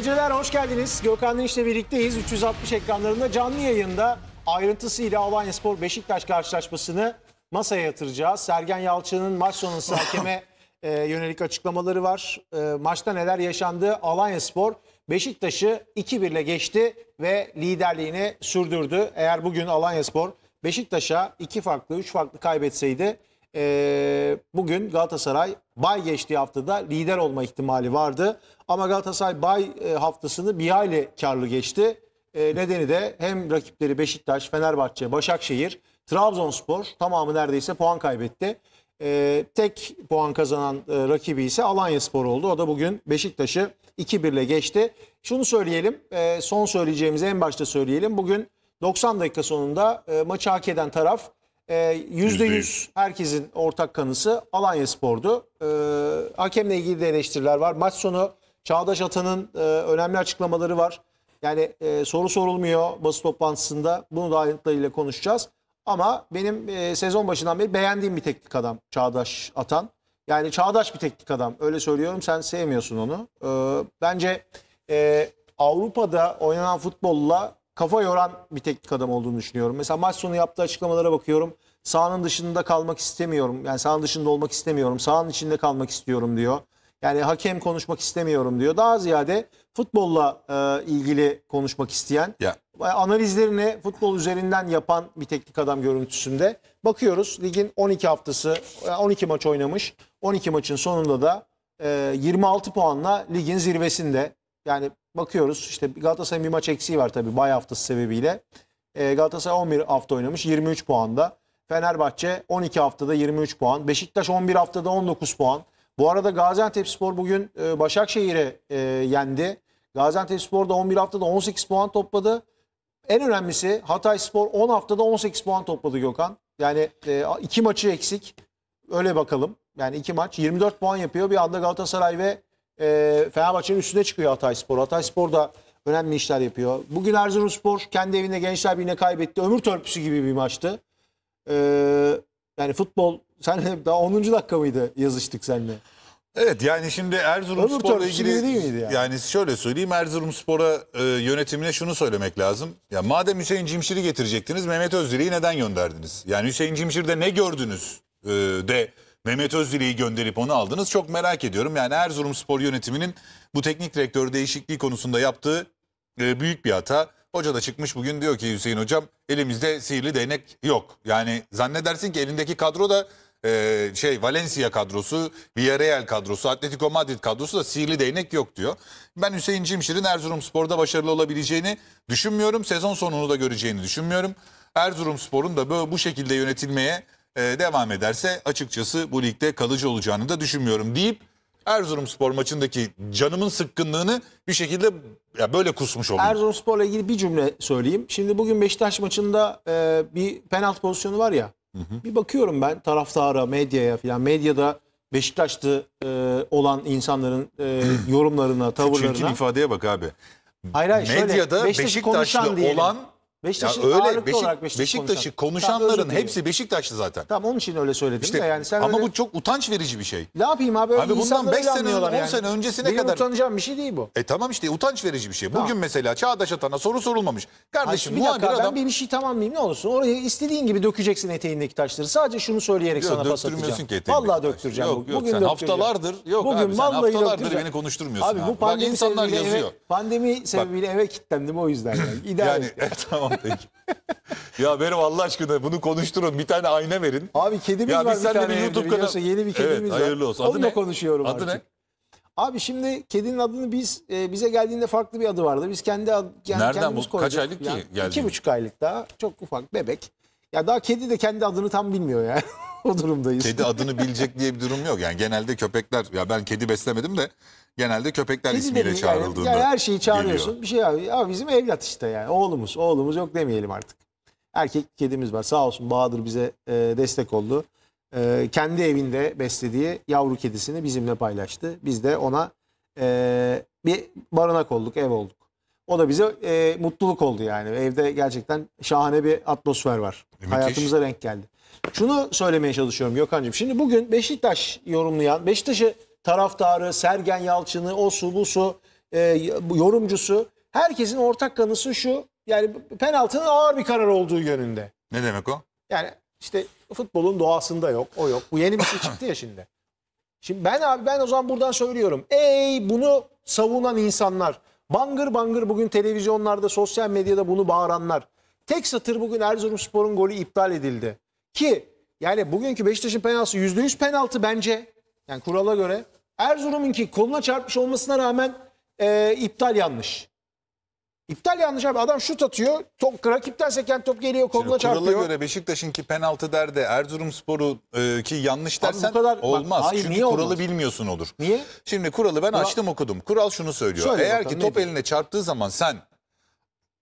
geceler, hoş geldiniz. Gökhan Dinç'le birlikteyiz. 360 ekranlarında canlı yayında ayrıntısıyla Alanya Spor Beşiktaş karşılaşmasını masaya yatıracağız. Sergen Yalçın'ın maç sonrası hakeme e, yönelik açıklamaları var. E, maçta neler yaşandı? Alanya Spor Beşiktaş'ı 2-1 ile geçti ve liderliğini sürdürdü. Eğer bugün Alanya Spor Beşiktaş'a 2 farklı, 3 farklı kaybetseydi e, bugün Galatasaray bay geçtiği haftada lider olma ihtimali vardı. Ama Galatasaray bay e, haftasını bir hayli karlı geçti. E, nedeni de hem rakipleri Beşiktaş, Fenerbahçe, Başakşehir, Trabzonspor tamamı neredeyse puan kaybetti. E, tek puan kazanan e, rakibi ise Alanyaspor oldu. O da bugün Beşiktaş'ı 2-1 ile geçti. Şunu söyleyelim, e, son söyleyeceğimizi en başta söyleyelim. Bugün 90 dakika sonunda e, maçı hak eden taraf ee, yüzde yüz herkesin ortak kanısı Alanya Spor'du. E, hakemle ilgili de eleştiriler var. Maç sonu Çağdaş Atan'ın e, önemli açıklamaları var. Yani e, soru sorulmuyor basın toplantısında. Bunu da ayrıntılarıyla konuşacağız. Ama benim e, sezon başından beri beğendiğim bir teknik adam Çağdaş Atan. Yani çağdaş bir teknik adam. Öyle söylüyorum sen sevmiyorsun onu. E, bence e, Avrupa'da oynanan futbolla kafa yoran bir teknik adam olduğunu düşünüyorum. Mesela maç sonu yaptığı açıklamalara bakıyorum. Sahanın dışında kalmak istemiyorum. Yani sağın dışında olmak istemiyorum. Sağın içinde kalmak istiyorum diyor. Yani hakem konuşmak istemiyorum diyor. Daha ziyade futbolla e, ilgili konuşmak isteyen, ya. E, analizlerini futbol üzerinden yapan bir teknik adam görüntüsünde. Bakıyoruz ligin 12 haftası, 12 e, maç oynamış. 12 maçın sonunda da e, 26 puanla ligin zirvesinde. Yani bakıyoruz işte Galatasaray'ın bir maç eksiği var tabii bay haftası sebebiyle. E, Galatasaray 11 hafta oynamış 23 puanda. Fenerbahçe 12 haftada 23 puan. Beşiktaş 11 haftada 19 puan. Bu arada Gaziantepspor bugün e, Başakşehir'e e, yendi. Gaziantepspor da 11 haftada 18 puan topladı. En önemlisi Hatay Spor 10 haftada 18 puan topladı Gökhan. Yani e, iki maçı eksik. Öyle bakalım. Yani iki maç 24 puan yapıyor. Bir anda Galatasaray ve e, Fenerbahçe'nin üstüne çıkıyor Hatay Spor. Hatay Spor da önemli işler yapıyor. Bugün Erzurumspor kendi evinde Gençler Birliği'ne kaybetti. Ömür törpüsü gibi bir maçtı. E, yani futbol senle daha 10. dakika mıydı yazıştık seninle? Evet yani şimdi Erzurumspor'la ilgili değil miydi yani? yani şöyle söyleyeyim Erzurumspor'a e, yönetimine şunu söylemek lazım. Ya madem Hüseyin Cimşir'i getirecektiniz Mehmet Özdil'i neden gönderdiniz? Yani Hüseyin Cimşir'de ne gördünüz e, de Mehmet Özdilek'i gönderip onu aldınız. Çok merak ediyorum. Yani Erzurumspor yönetiminin bu teknik direktörü değişikliği konusunda yaptığı e, büyük bir hata. Hoca da çıkmış bugün diyor ki Hüseyin hocam elimizde sihirli değnek yok. Yani zannedersin ki elindeki kadro da e, şey Valencia kadrosu, Villarreal kadrosu, Atletico Madrid kadrosu da sihirli değnek yok diyor. Ben Hüseyin Cimşir'in Erzurumspor'da başarılı olabileceğini düşünmüyorum. Sezon sonunu da göreceğini düşünmüyorum. Erzurumspor'un da böyle bu şekilde yönetilmeye e, devam ederse açıkçası bu ligde kalıcı olacağını da düşünmüyorum deyip Erzurumspor maçındaki canımın sıkkınlığını bir şekilde ya böyle kusmuş oldum. Erzurumspor'la ilgili bir cümle söyleyeyim. Şimdi bugün Beşiktaş maçında e, bir penaltı pozisyonu var ya. Hı hı. Bir bakıyorum ben taraftara, medyaya falan. Medyada Beşiktaşlı e, olan insanların e, yorumlarına, tavırlarına. Çünkü ifadeye bak abi. Hayır, hayır, medyada şöyle, Beşiktaşlı, olan diyelim. Beşiktaş'ın öyle, ağırlıklı Beşik, olarak Beşiktaş Beşiktaş'ı konuşan. konuşanların Tam hepsi Beşiktaşlı zaten. Tamam onun için öyle söyledim İşte de yani sen ama öyle... bu çok utanç verici bir şey. Ne yapayım abi? Öyle Abi bundan insanlar 5 sene, 10 yani. sene öncesine Benim kadar. utanacağım bir şey değil bu. E tamam işte utanç verici bir şey. Bugün mesela Çağdaş Atan'a soru sorulmamış. Kardeşim bir dakika adam... ben bir şey tamamlayayım ne olursun. Oraya istediğin gibi dökeceksin eteğindeki taşları. Sadece şunu söyleyerek Yok, sana pas döktürmüyorsun ki eteğindeki Vallahi döktüreceğim. Yok, bugün. yok, Bugün sen haftalardır yok Bugün abi sen vallahi haftalardır beni konuşturmuyorsun. Abi bu pandemi sebebiyle eve, yazıyor. pandemi sebebiyle kilitlendim o yüzden. Yani. İdeal. Yani e, tamam. Tamam peki. ya benim Allah aşkına bunu konuşturun. Bir tane ayna verin. Abi kedimiz ya var bir tane bir YouTube kanalı. Yeni bir kedimiz evet, var. Hayırlı olsun. Adı Onunla ne? konuşuyorum adı artık. Ne? Abi şimdi kedinin adını biz e, bize geldiğinde farklı bir adı vardı. Biz kendi ad, yani Nereden kendimiz bu? koyduk. Kaç aylık yani, ki geldi? İki buçuk aylık daha. Çok ufak bebek. Ya daha kedi de kendi adını tam bilmiyor yani. o durumdayız. Kedi adını bilecek diye bir durum yok. Yani genelde köpekler ya ben kedi beslemedim de genelde köpekler Kedi ismiyle çağrıldığında yani, yani her şeyi çağırıyorsun. Geliyor. Bir şey abi ya bizim evlat işte yani oğlumuz oğlumuz yok demeyelim artık. Erkek kedimiz var sağ olsun Bahadır bize e, destek oldu. E, kendi evinde beslediği yavru kedisini bizimle paylaştı. Biz de ona e, bir barınak olduk ev olduk. O da bize e, mutluluk oldu yani. Evde gerçekten şahane bir atmosfer var. E, müthiş. Hayatımıza renk geldi. Şunu söylemeye çalışıyorum Gökhan'cığım. Şimdi bugün Beşiktaş yorumlayan, Beşiktaş'ı taraftarı, Sergen Yalçın'ı, o su bu su, e, yorumcusu. Herkesin ortak kanısı şu. Yani penaltının ağır bir karar olduğu yönünde. Ne demek o? Yani işte futbolun doğasında yok, o yok. Bu yeni bir şey çıktı ya şimdi. Şimdi ben abi ben o zaman buradan söylüyorum. Ey bunu savunan insanlar, bangır bangır bugün televizyonlarda, sosyal medyada bunu bağıranlar. Tek satır bugün Erzurumspor'un golü iptal edildi. Ki yani bugünkü Beşiktaş'ın penaltısı %100 penaltı bence. Yani kurala göre Erzurum'un ki koluna çarpmış olmasına rağmen e, iptal yanlış. İptal yanlış abi adam şut atıyor. Top, rakipten seken top geliyor koluna Şimdi çarpıyor. Kurala göre Beşiktaş'ın ki penaltı der de Erzurumspor'u e, ki yanlış dersen kadar, olmaz. Bak, hayır, Çünkü niye kuralı olmaz? bilmiyorsun olur. Niye? Şimdi kuralı ben Kural... açtım okudum. Kural şunu söylüyor. Söyle Eğer bakalım, ki top eline çarptığı zaman sen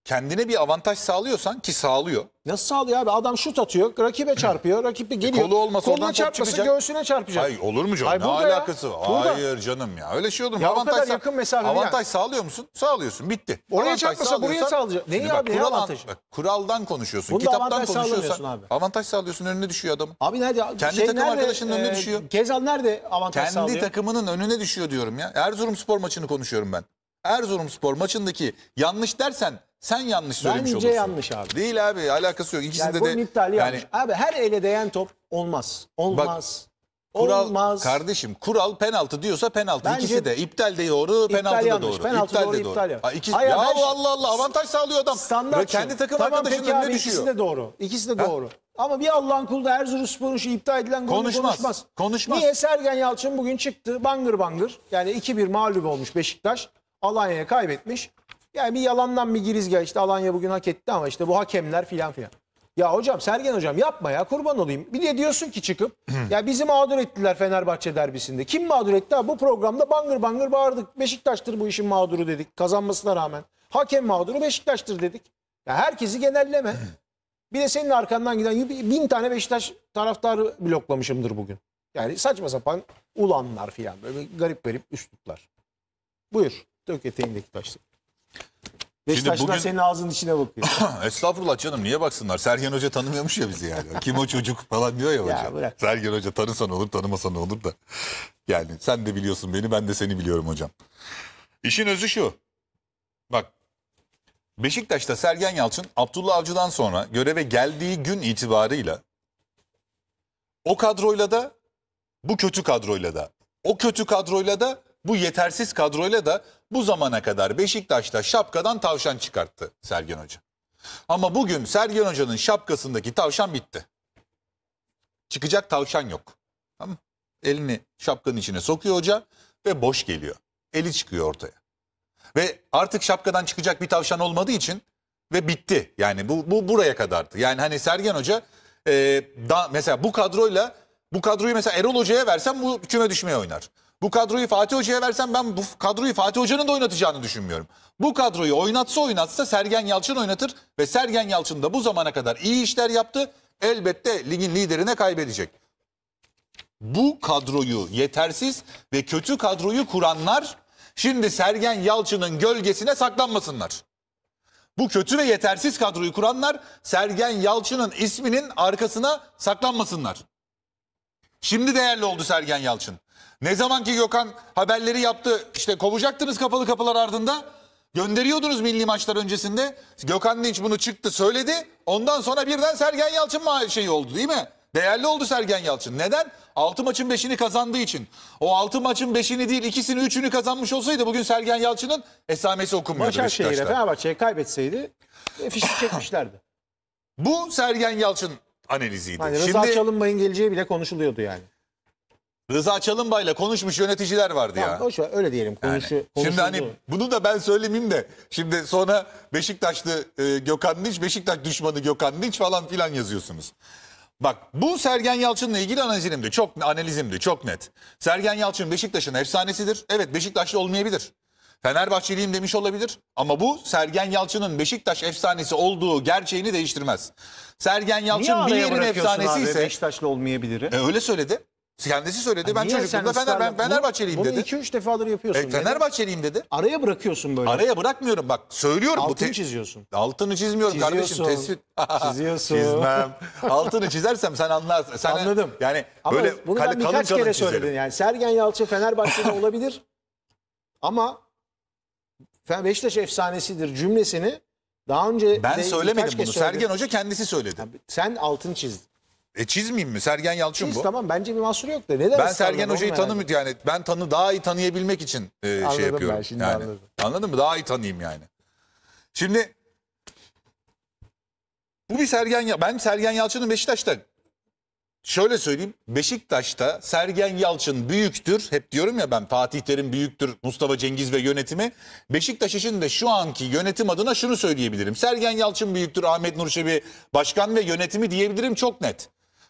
kendine bir avantaj sağlıyorsan ki sağlıyor. Nasıl sağlıyor abi? Adam şut atıyor, rakibe çarpıyor, rakip de geliyor. kolu olmasa Koluna oradan çarpmasın, çıkacak. göğsüne çarpacak. Hayır olur mu canım? Hayır, ne alakası ya. var? Burada. Hayır canım ya. Öyle şey olur mu? Ya avantaj kadar yakın mesafe. Avantaj yani. sağlıyor musun? Sağlıyorsun. Bitti. Oraya çarpmasa buraya sağlayacak. Neyi bak, abi? Kural, ne Bak, kuraldan konuşuyorsun. Bunda kitaptan konuşuyorsan. Abi. Avantaj sağlıyorsun önüne düşüyor adam. Abi nerede? Kendi şey takım nerede, arkadaşının e, önüne ee, düşüyor. Gezal nerede avantaj Kendi sağlıyor? Kendi takımının önüne düşüyor diyorum ya. Erzurum spor maçını konuşuyorum ben. Erzurum spor maçındaki yanlış dersen sen yanlış söylemiş Bence olursun. yanlış abi. Değil abi alakası yok. İkisinde yani de iptali yani... yanlış. Abi her ele değen top olmaz. Olmaz. Bak, kural, olmaz. Kardeşim kural penaltı diyorsa penaltı. Bence, İkisi de iptal de doğru, iptal penaltı yanlış. da doğru. Penaltı iptal doğru, de doğru. Iptal Aa, ikisi, ya Allah Allah avantaj sağlıyor adam. Standart şey. Kendi takım tamam, arkadaşının önüne düşüyor. İkisi de doğru. İkisi de ha? doğru. Ama bir Allah'ın kulu da Erzurumspor'un şu iptal edilen golü konuşmaz. konuşmaz. Konuşmaz. Niye Sergen Yalçın bugün çıktı bangır bangır. Yani 2-1 mağlup olmuş Beşiktaş. Alanya'ya kaybetmiş. Yani bir yalandan bir girizgah işte Alanya bugün hak etti ama işte bu hakemler filan filan. Ya hocam Sergen hocam yapma ya kurban olayım. Bir de diyorsun ki çıkıp ya bizi mağdur ettiler Fenerbahçe derbisinde. Kim mağdur etti? Ha, bu programda bangır bangır bağırdık. Beşiktaş'tır bu işin mağduru dedik kazanmasına rağmen. Hakem mağduru Beşiktaş'tır dedik. Ya herkesi genelleme. Bir de senin arkandan giden bin tane Beşiktaş taraftarı bloklamışımdır bugün. Yani saçma sapan ulanlar filan böyle garip garip üsluplar. Buyur dök eteğindeki taşları. Beşiktaşlar bugün... senin ağzının içine bakıyor. Estağfurullah canım niye baksınlar? Sergen Hoca tanımıyormuş ya bizi yani. Kim o çocuk falan diyor ya, ya hocam. Bırak. Sergen Hoca tanısan olur tanımasan olur da. Yani sen de biliyorsun beni ben de seni biliyorum hocam. İşin özü şu. Bak Beşiktaş'ta Sergen Yalçın Abdullah Avcı'dan sonra göreve geldiği gün itibarıyla o kadroyla da bu kötü kadroyla da o kötü kadroyla da bu yetersiz kadroyla da bu zamana kadar Beşiktaş'ta şapkadan tavşan çıkarttı Sergen Hoca. Ama bugün Sergen Hoca'nın şapkasındaki tavşan bitti. Çıkacak tavşan yok. Tamam Elini şapkanın içine sokuyor hoca ve boş geliyor. Eli çıkıyor ortaya. Ve artık şapkadan çıkacak bir tavşan olmadığı için ve bitti. Yani bu, bu buraya kadardı. Yani hani Sergen Hoca e, da, mesela bu kadroyla bu kadroyu mesela Erol Hoca'ya versem bu küme düşmeye oynar. Bu kadroyu Fatih Hoca'ya versem ben bu kadroyu Fatih Hoca'nın da oynatacağını düşünmüyorum. Bu kadroyu oynatsa oynatsa Sergen Yalçın oynatır ve Sergen Yalçın da bu zamana kadar iyi işler yaptı. Elbette ligin liderine kaybedecek. Bu kadroyu yetersiz ve kötü kadroyu kuranlar şimdi Sergen Yalçın'ın gölgesine saklanmasınlar. Bu kötü ve yetersiz kadroyu kuranlar Sergen Yalçın'ın isminin arkasına saklanmasınlar. Şimdi değerli oldu Sergen Yalçın. Ne zaman ki Gökhan haberleri yaptı işte kovacaktınız kapalı kapılar ardında. Gönderiyordunuz milli maçlar öncesinde. Gökhan Dinç bunu çıktı söyledi. Ondan sonra birden Sergen Yalçın şey oldu değil mi? Değerli oldu Sergen Yalçın. Neden? 6 maçın 5'ini kazandığı için. O 6 maçın 5'ini değil ikisini 3'ünü kazanmış olsaydı bugün Sergen Yalçın'ın esamesi okunmuyordu Başakşehir'e Beşiktaş'ta. Fenerbahçe'yi kaybetseydi e, fişi çekmişlerdi. Bu Sergen Yalçın analiziydi. Hani Rıza Şimdi Çalınbay'ın geleceği bile konuşuluyordu yani. Rıza Çalınbay'la konuşmuş yöneticiler vardı tamam, ya. Boş ver, öyle diyelim. Konuşu, yani. Konuşuldu. Şimdi hani bunu da ben söylemeyeyim de şimdi sonra Beşiktaşlı e, Gökhan Dinç, Beşiktaş düşmanı Gökhan Dinç falan filan yazıyorsunuz. Bak bu Sergen Yalçın'la ilgili analizimdi. Çok analizimdi. Çok net. Sergen Yalçın Beşiktaş'ın efsanesidir. Evet Beşiktaşlı olmayabilir. Fenerbahçeliyim demiş olabilir ama bu Sergen Yalçın'ın Beşiktaş efsanesi olduğu gerçeğini değiştirmez. Sergen Yalçın bir yerin efsanesi ise Beşiktaşlı olmayabilir. E, öyle söyledi. Kendisi söyledi. ben niye çocukluğumda Fener, ben ısrarla- Fenerbahçeliyim dedi. Bunu 2-3 defadır yapıyorsun. E, Fener... Fenerbahçeliyim dedi. Araya bırakıyorsun böyle. Araya bırakmıyorum bak söylüyorum. bu te- çiziyorsun. Altını çizmiyorum Çiziyorsun. kardeşim tespit. Çiziyorsun. Çizmem. Altını çizersem sen anlarsın. Sen Anladım. Yani Ama böyle bunu kal- ben birkaç kalın kere çizerim. söyledin. Yani Sergen Yalçın Fenerbahçe'de olabilir ama Fe- Beşiktaş efsanesidir cümlesini daha önce Ben de söylemedim bunu. söyledin. Sergen Hoca kendisi söyledi. Sen altını çizdin. E çizmeyeyim mi? Sergen Yalçın Çiz, bu. tamam bence bir mahsuru yok da. Neden ben Sergen Hoca'yı tanımıyorum yani. Ben tanı daha iyi tanıyabilmek için e, şey yapıyorum. Ben, şimdi yani. anladım. Anladın mı? Daha iyi tanıyayım yani. Şimdi bu bir Sergen ben Sergen Yalçın'ın Beşiktaş'ta şöyle söyleyeyim. Beşiktaş'ta Sergen Yalçın büyüktür. Hep diyorum ya ben Fatih Terim büyüktür. Mustafa Cengiz ve yönetimi. Beşiktaş için de şu anki yönetim adına şunu söyleyebilirim. Sergen Yalçın büyüktür. Ahmet Nurşevi başkan ve yönetimi diyebilirim çok net.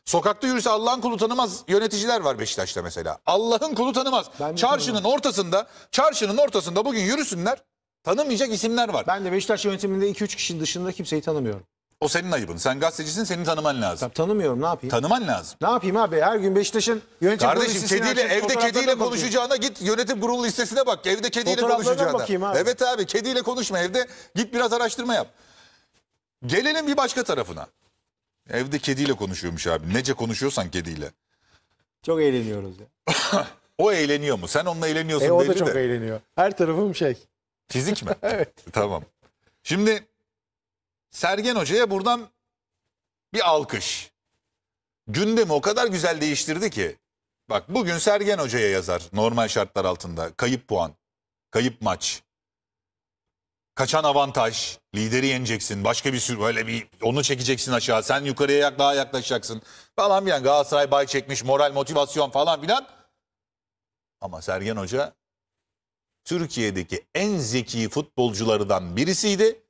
Sokakta yürüse Allah'ın kulu tanımaz yöneticiler var Beşiktaş'ta mesela. Allah'ın kulu tanımaz. Ben de çarşının ortasında, çarşının ortasında bugün yürüsünler. Tanımayacak isimler var. Ben de Beşiktaş yönetiminde 2-3 kişinin dışında kimseyi tanımıyorum. O senin ayıbın. Sen gazetecisin, senin tanıman lazım. Ya tanımıyorum ne yapayım? Tanıman lazım. Ne yapayım abi? Her gün Beşiktaş'ın yönetim Kardeşim listesini kediyle açıp evde kediyle konuşacağına git yönetim kurulu listesine bak. Evde kediyle konuşacağına. abi. Evet abi kediyle konuşma evde. Git biraz araştırma yap. Gelelim bir başka tarafına. Evde kediyle konuşuyormuş abi. Nece konuşuyorsan kediyle. Çok eğleniyoruz ya. o eğleniyor mu? Sen onunla eğleniyorsun e, o da çok de. eğleniyor. Her tarafım şey. Fizik mi? evet. Tamam. Şimdi Sergen Hoca'ya buradan bir alkış. Gündemi o kadar güzel değiştirdi ki. Bak bugün Sergen Hoca'ya yazar normal şartlar altında. Kayıp puan, kayıp maç. Kaçan avantaj. Lideri yeneceksin. Başka bir sürü böyle bir onu çekeceksin aşağı. Sen yukarıya yak, daha yaklaşacaksın. Falan filan Galatasaray bay çekmiş. Moral, motivasyon falan filan. Ama Sergen Hoca Türkiye'deki en zeki futbolculardan birisiydi.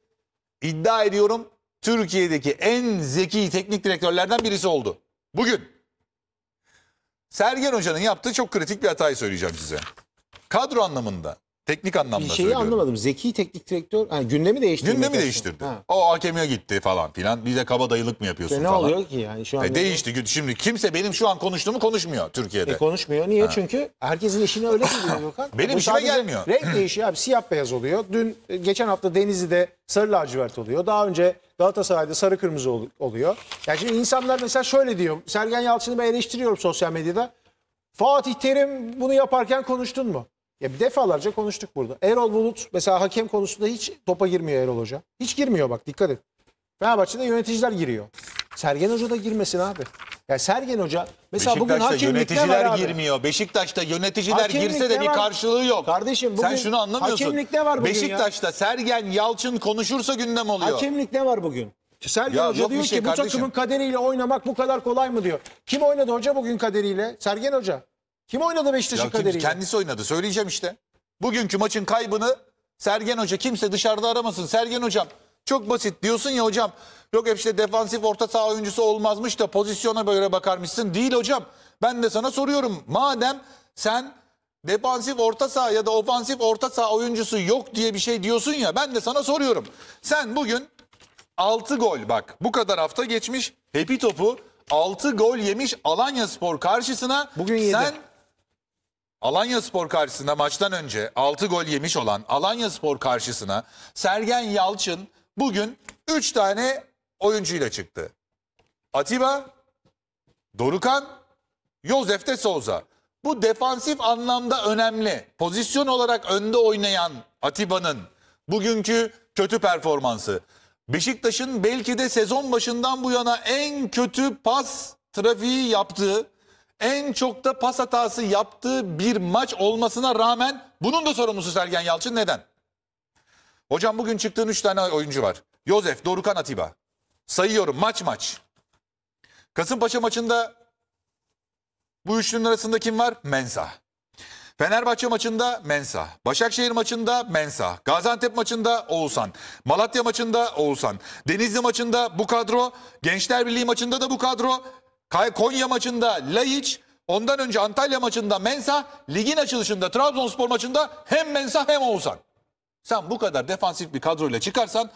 İddia ediyorum Türkiye'deki en zeki teknik direktörlerden birisi oldu. Bugün. Sergen Hoca'nın yaptığı çok kritik bir hatayı söyleyeceğim size. Kadro anlamında Teknik anlamda Bir şeyi söylüyorum. anlamadım. Zeki teknik direktör yani gündemi değiştirdi. Gündemi karşı. değiştirdi. Ha. O hakemeye gitti falan filan. Bize kaba dayılık mı yapıyorsun e, ne falan. Ne oluyor ki yani şu an? E, değişti. Ne? Şimdi kimse benim şu an konuştuğumu konuşmuyor Türkiye'de. E, konuşmuyor. Niye? Ha. Çünkü herkesin işini öyle biliyor Gökhan. benim işime gelmiyor. Renk değişiyor abi. Siyah beyaz oluyor. Dün e, geçen hafta Denizli'de sarı lacivert oluyor. Daha önce Galatasaray'da sarı kırmızı oluyor. Yani şimdi insanlar mesela şöyle diyor. Sergen Yalçın'ı ben eleştiriyorum sosyal medyada. Fatih Terim bunu yaparken konuştun mu? Ya bir defalarca konuştuk burada. Erol Bulut mesela hakem konusunda hiç topa girmiyor Erol Hoca. Hiç girmiyor bak dikkat et. Fenerbahçe'de yöneticiler giriyor. Sergen Hoca da girmesin abi. Ya Sergen Hoca mesela bugün Beşiktaş'ta hakimlikte var yöneticiler abi. girmiyor. Beşiktaş'ta yöneticiler girse de bir karşılığı yok. Kardeşim bugün Sen şunu anlamıyorsun. hakemlik ne var bugün ya? Beşiktaş'ta Sergen Yalçın konuşursa gündem oluyor. Hakemlik ne var bugün? Sergen Ya Hoca diyor şey ki bu takımın kaderiyle oynamak bu kadar kolay mı diyor. Kim oynadı hoca bugün kaderiyle? Sergen Hoca. Kim oynadı Beşiktaş'ın kaderiyle? Kendisi oynadı söyleyeceğim işte. Bugünkü maçın kaybını Sergen Hoca kimse dışarıda aramasın. Sergen Hocam çok basit diyorsun ya hocam. Yok hep işte defansif orta saha oyuncusu olmazmış da pozisyona böyle bakarmışsın. Değil hocam. Ben de sana soruyorum. Madem sen defansif orta saha ya da ofansif orta saha oyuncusu yok diye bir şey diyorsun ya. Ben de sana soruyorum. Sen bugün 6 gol bak bu kadar hafta geçmiş. Hepi topu 6 gol yemiş Alanya Spor karşısına. Bugün yedi. Sen Alanya Spor karşısında maçtan önce 6 gol yemiş olan Alanya Spor karşısına Sergen Yalçın bugün 3 tane oyuncuyla çıktı. Atiba, Dorukan, Josef de Souza. Bu defansif anlamda önemli. Pozisyon olarak önde oynayan Atiba'nın bugünkü kötü performansı. Beşiktaş'ın belki de sezon başından bu yana en kötü pas trafiği yaptığı en çok da pas hatası yaptığı bir maç olmasına rağmen bunun da sorumlusu Sergen Yalçın neden? Hocam bugün çıktığın 3 tane oyuncu var. Yozef, Dorukan Atiba. Sayıyorum maç maç. Kasımpaşa maçında bu üçlünün arasında kim var? Mensa. Fenerbahçe maçında Mensa, Başakşehir maçında Mensa, Gaziantep maçında Oğuzhan, Malatya maçında Oğuzhan, Denizli maçında bu kadro, Gençler Birliği maçında da bu kadro, Konya maçında Laiç, ondan önce Antalya maçında Mensah, ligin açılışında Trabzonspor maçında hem Mensah hem Oğuzhan. Sen bu kadar defansif bir kadroyla çıkarsan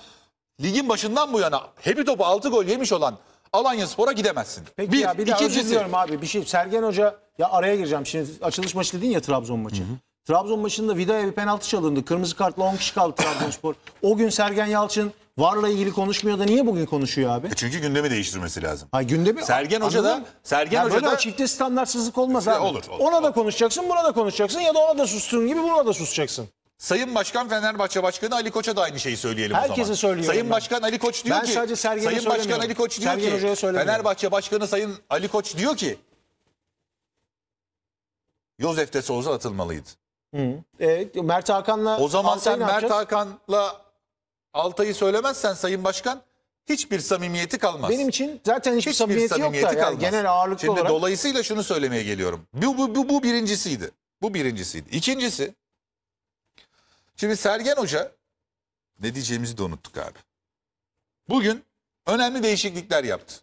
ligin başından bu yana hepi topu 6 gol yemiş olan Alanya Spor'a gidemezsin. Peki bir, ya bir daha özür abi. Bir şey Sergen Hoca ya araya gireceğim. Şimdi açılış maçı dedin ya Trabzon maçı. Hı hı. Trabzon maçında Vida'ya bir penaltı çalındı. Kırmızı kartla 10 kişi kaldı Trabzonspor. o gün Sergen Yalçın Varla ilgili konuşmuyor da niye bugün konuşuyor abi? E çünkü gündemi değiştirmesi lazım. Ha gündemi Sergen Hoca da Sergen ya Hoca da çifte standartsızlık olmaz abi. Olur, olur. Ona olur. da konuşacaksın, buna da konuşacaksın ya da ona da sustuğun gibi buna da susacaksın. Sayın Başkan Fenerbahçe Başkanı Ali Koç'a da aynı şeyi söyleyelim Herkese o zaman. Herkese söylüyorum. Sayın ben. Başkan Ali Koç diyor ben ki Ben sadece Sergen'e Sayın Başkan Ali Koç diyor Sergen ki Fenerbahçe Başkanı Sayın Ali Koç diyor ki Josef de Souza atılmalıydı. Hı. E, Mert Hakan'la O zaman sen Mert Hakan'la Altay'ı söylemezsen Sayın Başkan hiçbir samimiyeti kalmaz. Benim için zaten hiçbir, hiçbir samimiyeti, samimiyeti yok da kalmaz. Yani genel ağırlıklı Şimdi olarak. Dolayısıyla şunu söylemeye geliyorum. Bu, bu, bu, bu birincisiydi. Bu birincisiydi. İkincisi şimdi Sergen Hoca ne diyeceğimizi de unuttuk abi. Bugün önemli değişiklikler yaptı.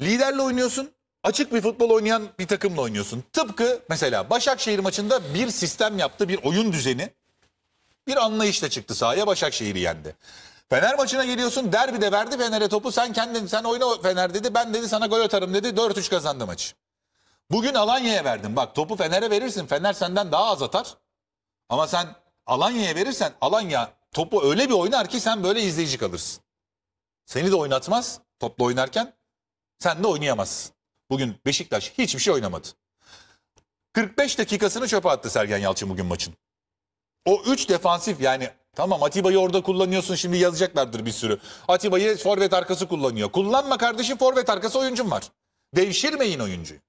Liderle oynuyorsun. Açık bir futbol oynayan bir takımla oynuyorsun. Tıpkı mesela Başakşehir maçında bir sistem yaptı, bir oyun düzeni bir anlayışla çıktı sahaya Başakşehir'i yendi. Fener maçına geliyorsun derbi de verdi Fener'e topu sen kendin sen oyna Fener dedi ben dedi sana gol atarım dedi 4-3 kazandı maçı. Bugün Alanya'ya verdim. bak topu Fener'e verirsin Fener senden daha az atar ama sen Alanya'ya verirsen Alanya topu öyle bir oynar ki sen böyle izleyici kalırsın. Seni de oynatmaz topla oynarken sen de oynayamazsın. Bugün Beşiktaş hiçbir şey oynamadı. 45 dakikasını çöpe attı Sergen Yalçın bugün maçın. O 3 defansif yani tamam Atiba'yı orada kullanıyorsun şimdi yazacaklardır bir sürü. Atiba'yı forvet arkası kullanıyor. Kullanma kardeşim forvet arkası oyuncum var. Devşirmeyin oyuncuyu.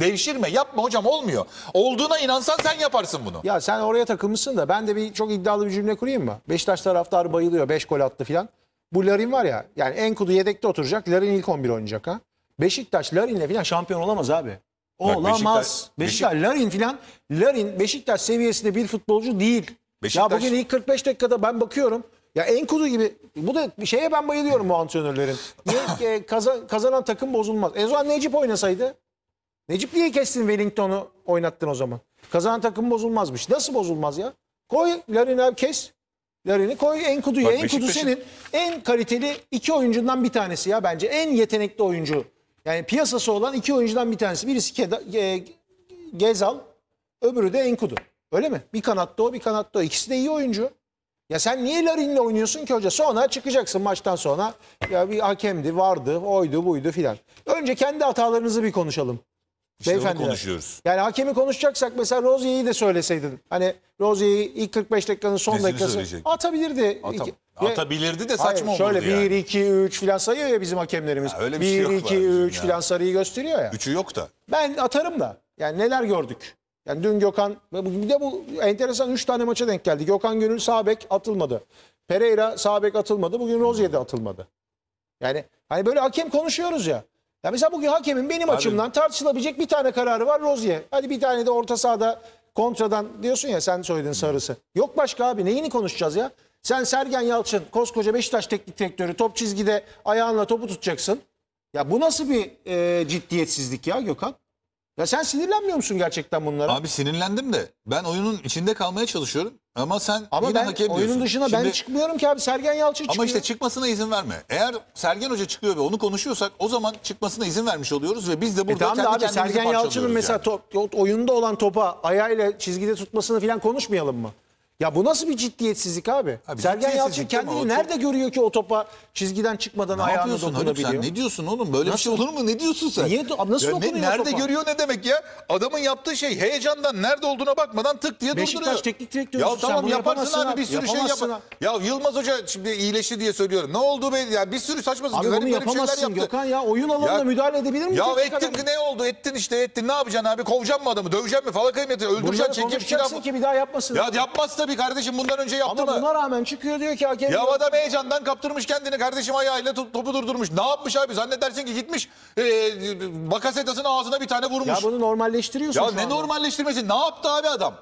Devşirme yapma hocam olmuyor. Olduğuna inansan sen yaparsın bunu. Ya sen oraya takılmışsın da ben de bir çok iddialı bir cümle kurayım mı? Beşiktaş taraftarı bayılıyor 5 gol attı filan. Bu Larin var ya yani en kudu yedekte oturacak Larin ilk 11 oynayacak ha. Beşiktaş Larin'le filan şampiyon olamaz abi. Olamaz. Beşiktaş, Beşiktaş, Beşik... Larin filan. Larin Beşiktaş seviyesinde bir futbolcu değil. Beşiktaş... Ya bugün ilk 45 dakikada ben bakıyorum. Ya Enkudu gibi. Bu da şeye ben bayılıyorum bu antrenörlerin. Niye kazan, kazanan takım bozulmaz. En zaman Necip oynasaydı. Necip niye kestin Wellington'u oynattın o zaman? Kazanan takım bozulmazmış. Nasıl bozulmaz ya? Koy Larin'i kes. Larin'i koy Enkudu'ya. Enkudu senin en kaliteli iki oyuncundan bir tanesi ya bence. En yetenekli oyuncu. Yani piyasası olan iki oyuncudan bir tanesi. Birisi Keda, Ge, Gezal, öbürü de Enkudu. Öyle mi? Bir kanatta o, bir kanatta o. İkisi de iyi oyuncu. Ya sen niye Larin'le oynuyorsun ki hoca? Sonra çıkacaksın maçtan sonra. Ya bir hakemdi, vardı, oydu, buydu filan. Önce kendi hatalarınızı bir konuşalım. İşte Beyefendiler. konuşuyoruz. Yani hakemi konuşacaksak mesela Rozier'i de söyleseydin. Hani Rozier'i ilk 45 dakikanın son Dizini dakikası söyleyecek. atabilirdi. Atam. Atabilirdi de saçma Hayır, şöyle olurdu Şöyle 1 2 3 filan sayıyor ya bizim hakemlerimiz. öyle bir şey 1 yok 2 bence 3 filan sarıyı gösteriyor ya. Üçü yok da. Ben atarım da. Yani neler gördük? Yani dün Gökhan bir de bu enteresan 3 tane maça denk geldi. Gökhan Gönül sağ bek atılmadı. Pereira sağ bek atılmadı. Bugün Rozier de atılmadı. Yani hani böyle hakem konuşuyoruz ya. Ya mesela bugün hakemin benim Abi, açımdan tartışılabilecek bir tane kararı var Rozier. Hadi bir tane de orta sahada kontradan diyorsun ya sen söyledin sarısı. Yok başka abi neyini konuşacağız ya? Sen Sergen Yalçın koskoca Beşiktaş teknik direktörü top çizgide ayağınla topu tutacaksın. Ya bu nasıl bir e, ciddiyetsizlik ya Gökhan? Ya sen sinirlenmiyor musun gerçekten bunlara? Abi sinirlendim de ben oyunun içinde kalmaya çalışıyorum ama sen ama yine ben, hak ediyorsun. oyunun dışına Şimdi, ben çıkmıyorum ki abi Sergen Yalçın çıkıyor. Ama işte çıkmasına izin verme. Eğer Sergen Hoca çıkıyor ve onu konuşuyorsak o zaman çıkmasına izin vermiş oluyoruz ve biz de e burada e tamam kendi abi, kendimizi Sergen Yalçın'ın yani. mesela top, oyunda olan topa ayağıyla çizgide tutmasını falan konuşmayalım mı? Ya bu nasıl bir ciddiyetsizlik abi? abi Sergen Yalçın kendini çok... nerede görüyor ki o topa çizgiden çıkmadan ne ayağını dokunabiliyor? Sen ne diyorsun oğlum? Böyle nasıl? bir şey olur mu? Ne diyorsun sen? Niye, nasıl ya ne, Nerede topa? görüyor ne demek ya? Adamın yaptığı şey heyecandan nerede olduğuna bakmadan tık diye Beşiktaş durduruyor. Beşiktaş teknik direktörü. Ya tamam yaparsın abi, bir sürü şey yapar. Ya Yılmaz Hoca şimdi iyileşti diye söylüyorum. Ne oldu be? Ya bir sürü saçma sapan garip garip şeyler yaptı. Gökhan ya oyun alanında müdahale edebilir mi? Ya ettin ki ne oldu? Ettin işte ettin. Ne yapacaksın abi? Kovacaksın mı adamı? Döveceksin mi? Falakayı mı Öldüreceksin. Bunları şey konuşacaksın ki bir daha yapmasın. Ya yapmaz tabii kardeşim bundan önce yaptı Ama mı? buna rağmen çıkıyor diyor ki hakem. Ya adam heyecandan kaptırmış kendini kardeşim ayağıyla topu durdurmuş. Ne yapmış abi zannedersin ki gitmiş e, bakasetasın ağzına bir tane vurmuş. Ya bunu normalleştiriyorsun Ya ne normalleştirmesi ne yaptı abi adam?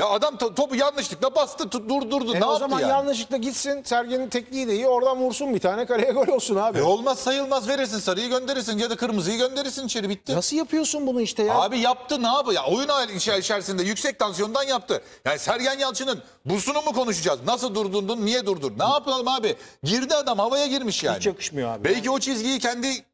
Ya adam topu yanlışlıkla bastı, tut, durdurdu. E ne o zaman yani? yanlışlıkla gitsin, Sergen'in tekniği de iyi, oradan vursun bir tane kaleye gol olsun abi. E olmaz sayılmaz verirsin sarıyı gönderirsin ya da kırmızıyı gönderirsin içeri bitti. Nasıl yapıyorsun bunu işte ya? Abi yaptı ne yapı? Ya oyun içerisinde yüksek tansiyondan yaptı. Yani Sergen Yalçın'ın busunu mu konuşacağız? Nasıl durdurdun, niye durdur? Ne yapalım abi? Girdi adam havaya girmiş yani. Hiç yakışmıyor abi. Belki yani. o çizgiyi kendi e,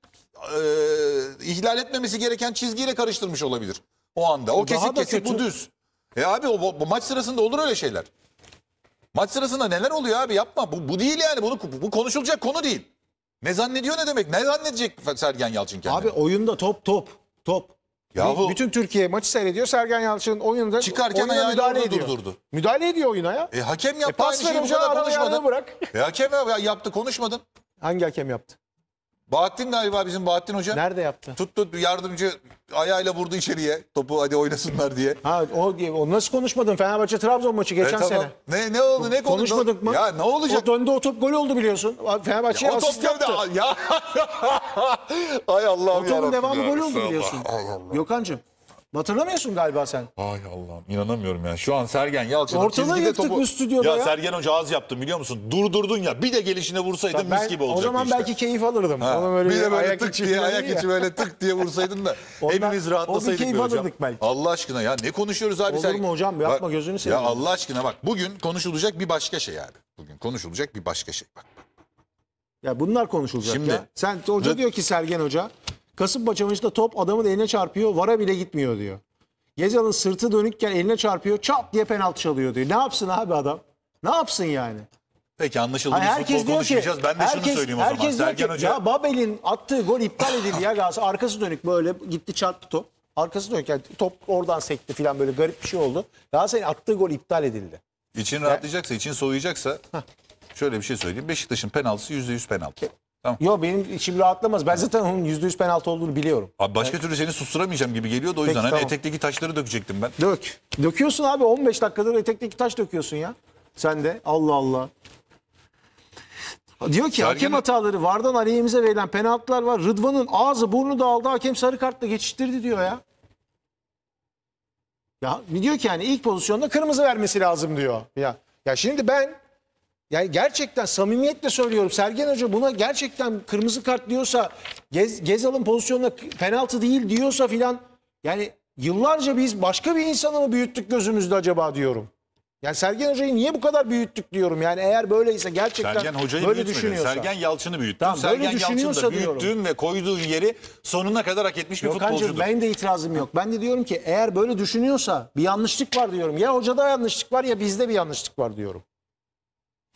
ihlal etmemesi gereken çizgiyle karıştırmış olabilir o anda. O Daha kesik kesin kötü. bu düz. E abi o, bu, maç sırasında olur öyle şeyler. Maç sırasında neler oluyor abi yapma. Bu, bu değil yani bunu bu konuşulacak konu değil. Ne zannediyor ne demek? Ne zannedecek Sergen Yalçın kendini? Abi oyunda top top top. Yahu, Bütün Türkiye maçı seyrediyor. Sergen Yalçın'ın oyununda çıkarken oyuna müdahale ediyor. Durdurdu. Müdahale ediyor oyuna ya. E hakem e, yaptı e, aynı şeyi konuşmadın. Bırak. E hakem yaptı konuşmadın. Hangi hakem yaptı? Bahattin galiba bizim Bahattin Hoca. Nerede yaptı? Tuttu yardımcı ayağıyla vurdu içeriye topu hadi oynasınlar diye. Ha o, o nasıl konuşmadın Fenerbahçe Trabzon maçı e, geçen e, tamam. sene. Ne ne oldu ne konuşmadık mı? Ya ne olacak? O döndü o top gol oldu biliyorsun. Fenerbahçe ya, o asist top yaptı. Ya. Ay Allah'ım ya. O topun devamı gol oldu biliyorsun. Ay Allah. Gökhan'cığım. Hatırlamıyorsun galiba sen. Ay Allah'ım inanamıyorum ya. Şu an Sergen Yalçın'ın Ortalığı yıktık topu... bu stüdyoda ya. ya. Sergen Hoca az yaptım biliyor musun? Durdurdun ya bir de gelişine vursaydın mis gibi olacaktı O zaman işte. belki keyif alırdım. Ha. Ona bir, de böyle tık diye ayak içi böyle tık diye vursaydın da Ondan, hepimiz rahatlasaydık keyif hocam. alırdık belki. Allah aşkına ya ne konuşuyoruz abi? Olur sen... mu hocam yapma bak, gözünü seveyim. Ya Allah aşkına bak bugün konuşulacak bir başka şey abi. Bugün konuşulacak bir başka şey bak. Ya bunlar konuşulacak Şimdi, ya. Sen hoca diyor ki Sergen Hoca Kasımpaşa maçında top adamın eline çarpıyor. Vara bile gitmiyor diyor. Gezal'ın sırtı dönükken eline çarpıyor. Çat diye penaltı çalıyor diyor. Ne yapsın abi adam? Ne yapsın yani? Peki anlaşıldı. Hani herkes diyor ki, ben de herkes, şunu söyleyeyim o herkes zaman. Diyor ki, Hoca... Ya Babel'in attığı gol iptal edildi ya Galatasaray. Arkası dönük böyle gitti çarptı top. Arkası dönük yani top oradan sekti falan böyle garip bir şey oldu. Galatasaray'ın attığı gol iptal edildi. İçin rahatlayacaksa, için soğuyacaksa şöyle bir şey söyleyeyim. Beşiktaş'ın penaltısı %100 penaltı. Tamam. Yo benim içim rahatlamaz. Ben zaten onun %100 penaltı olduğunu biliyorum. Abi başka türlü seni susturamayacağım gibi geliyordu o yüzden. Peki, hani etekteki taşları dökecektim ben. Dök. Döküyorsun abi 15 dakikadır etekteki taş döküyorsun ya. Sen de Allah Allah. Diyor ki hakem hataları vardan aleyhimize verilen penaltılar var. Rıdvan'ın ağzı burnu dağıldı hakem sarı kartla geçiştirdi diyor ya. Ya diyor ki yani ilk pozisyonda kırmızı vermesi lazım diyor. Ya ya şimdi ben yani gerçekten samimiyetle söylüyorum Sergen Hoca buna gerçekten kırmızı kart diyorsa Gez, Gezal'ın pozisyonuna penaltı değil diyorsa filan yani yıllarca biz başka bir insanı mı büyüttük gözümüzde acaba diyorum. Yani Sergen Hoca'yı niye bu kadar büyüttük diyorum. Yani eğer böyleyse gerçekten Sergen Hoca'yı böyle düşünüyorsa. Sergen Yalçın'ı büyüttün. Tamam, Sergen böyle Yalçın'da büyüttüğün ve koyduğun yeri sonuna kadar hak etmiş bir yok futbolcudur. Ancak benim de itirazım yok. Ben de diyorum ki eğer böyle düşünüyorsa bir yanlışlık var diyorum. Ya hocada yanlışlık var ya bizde bir yanlışlık var diyorum.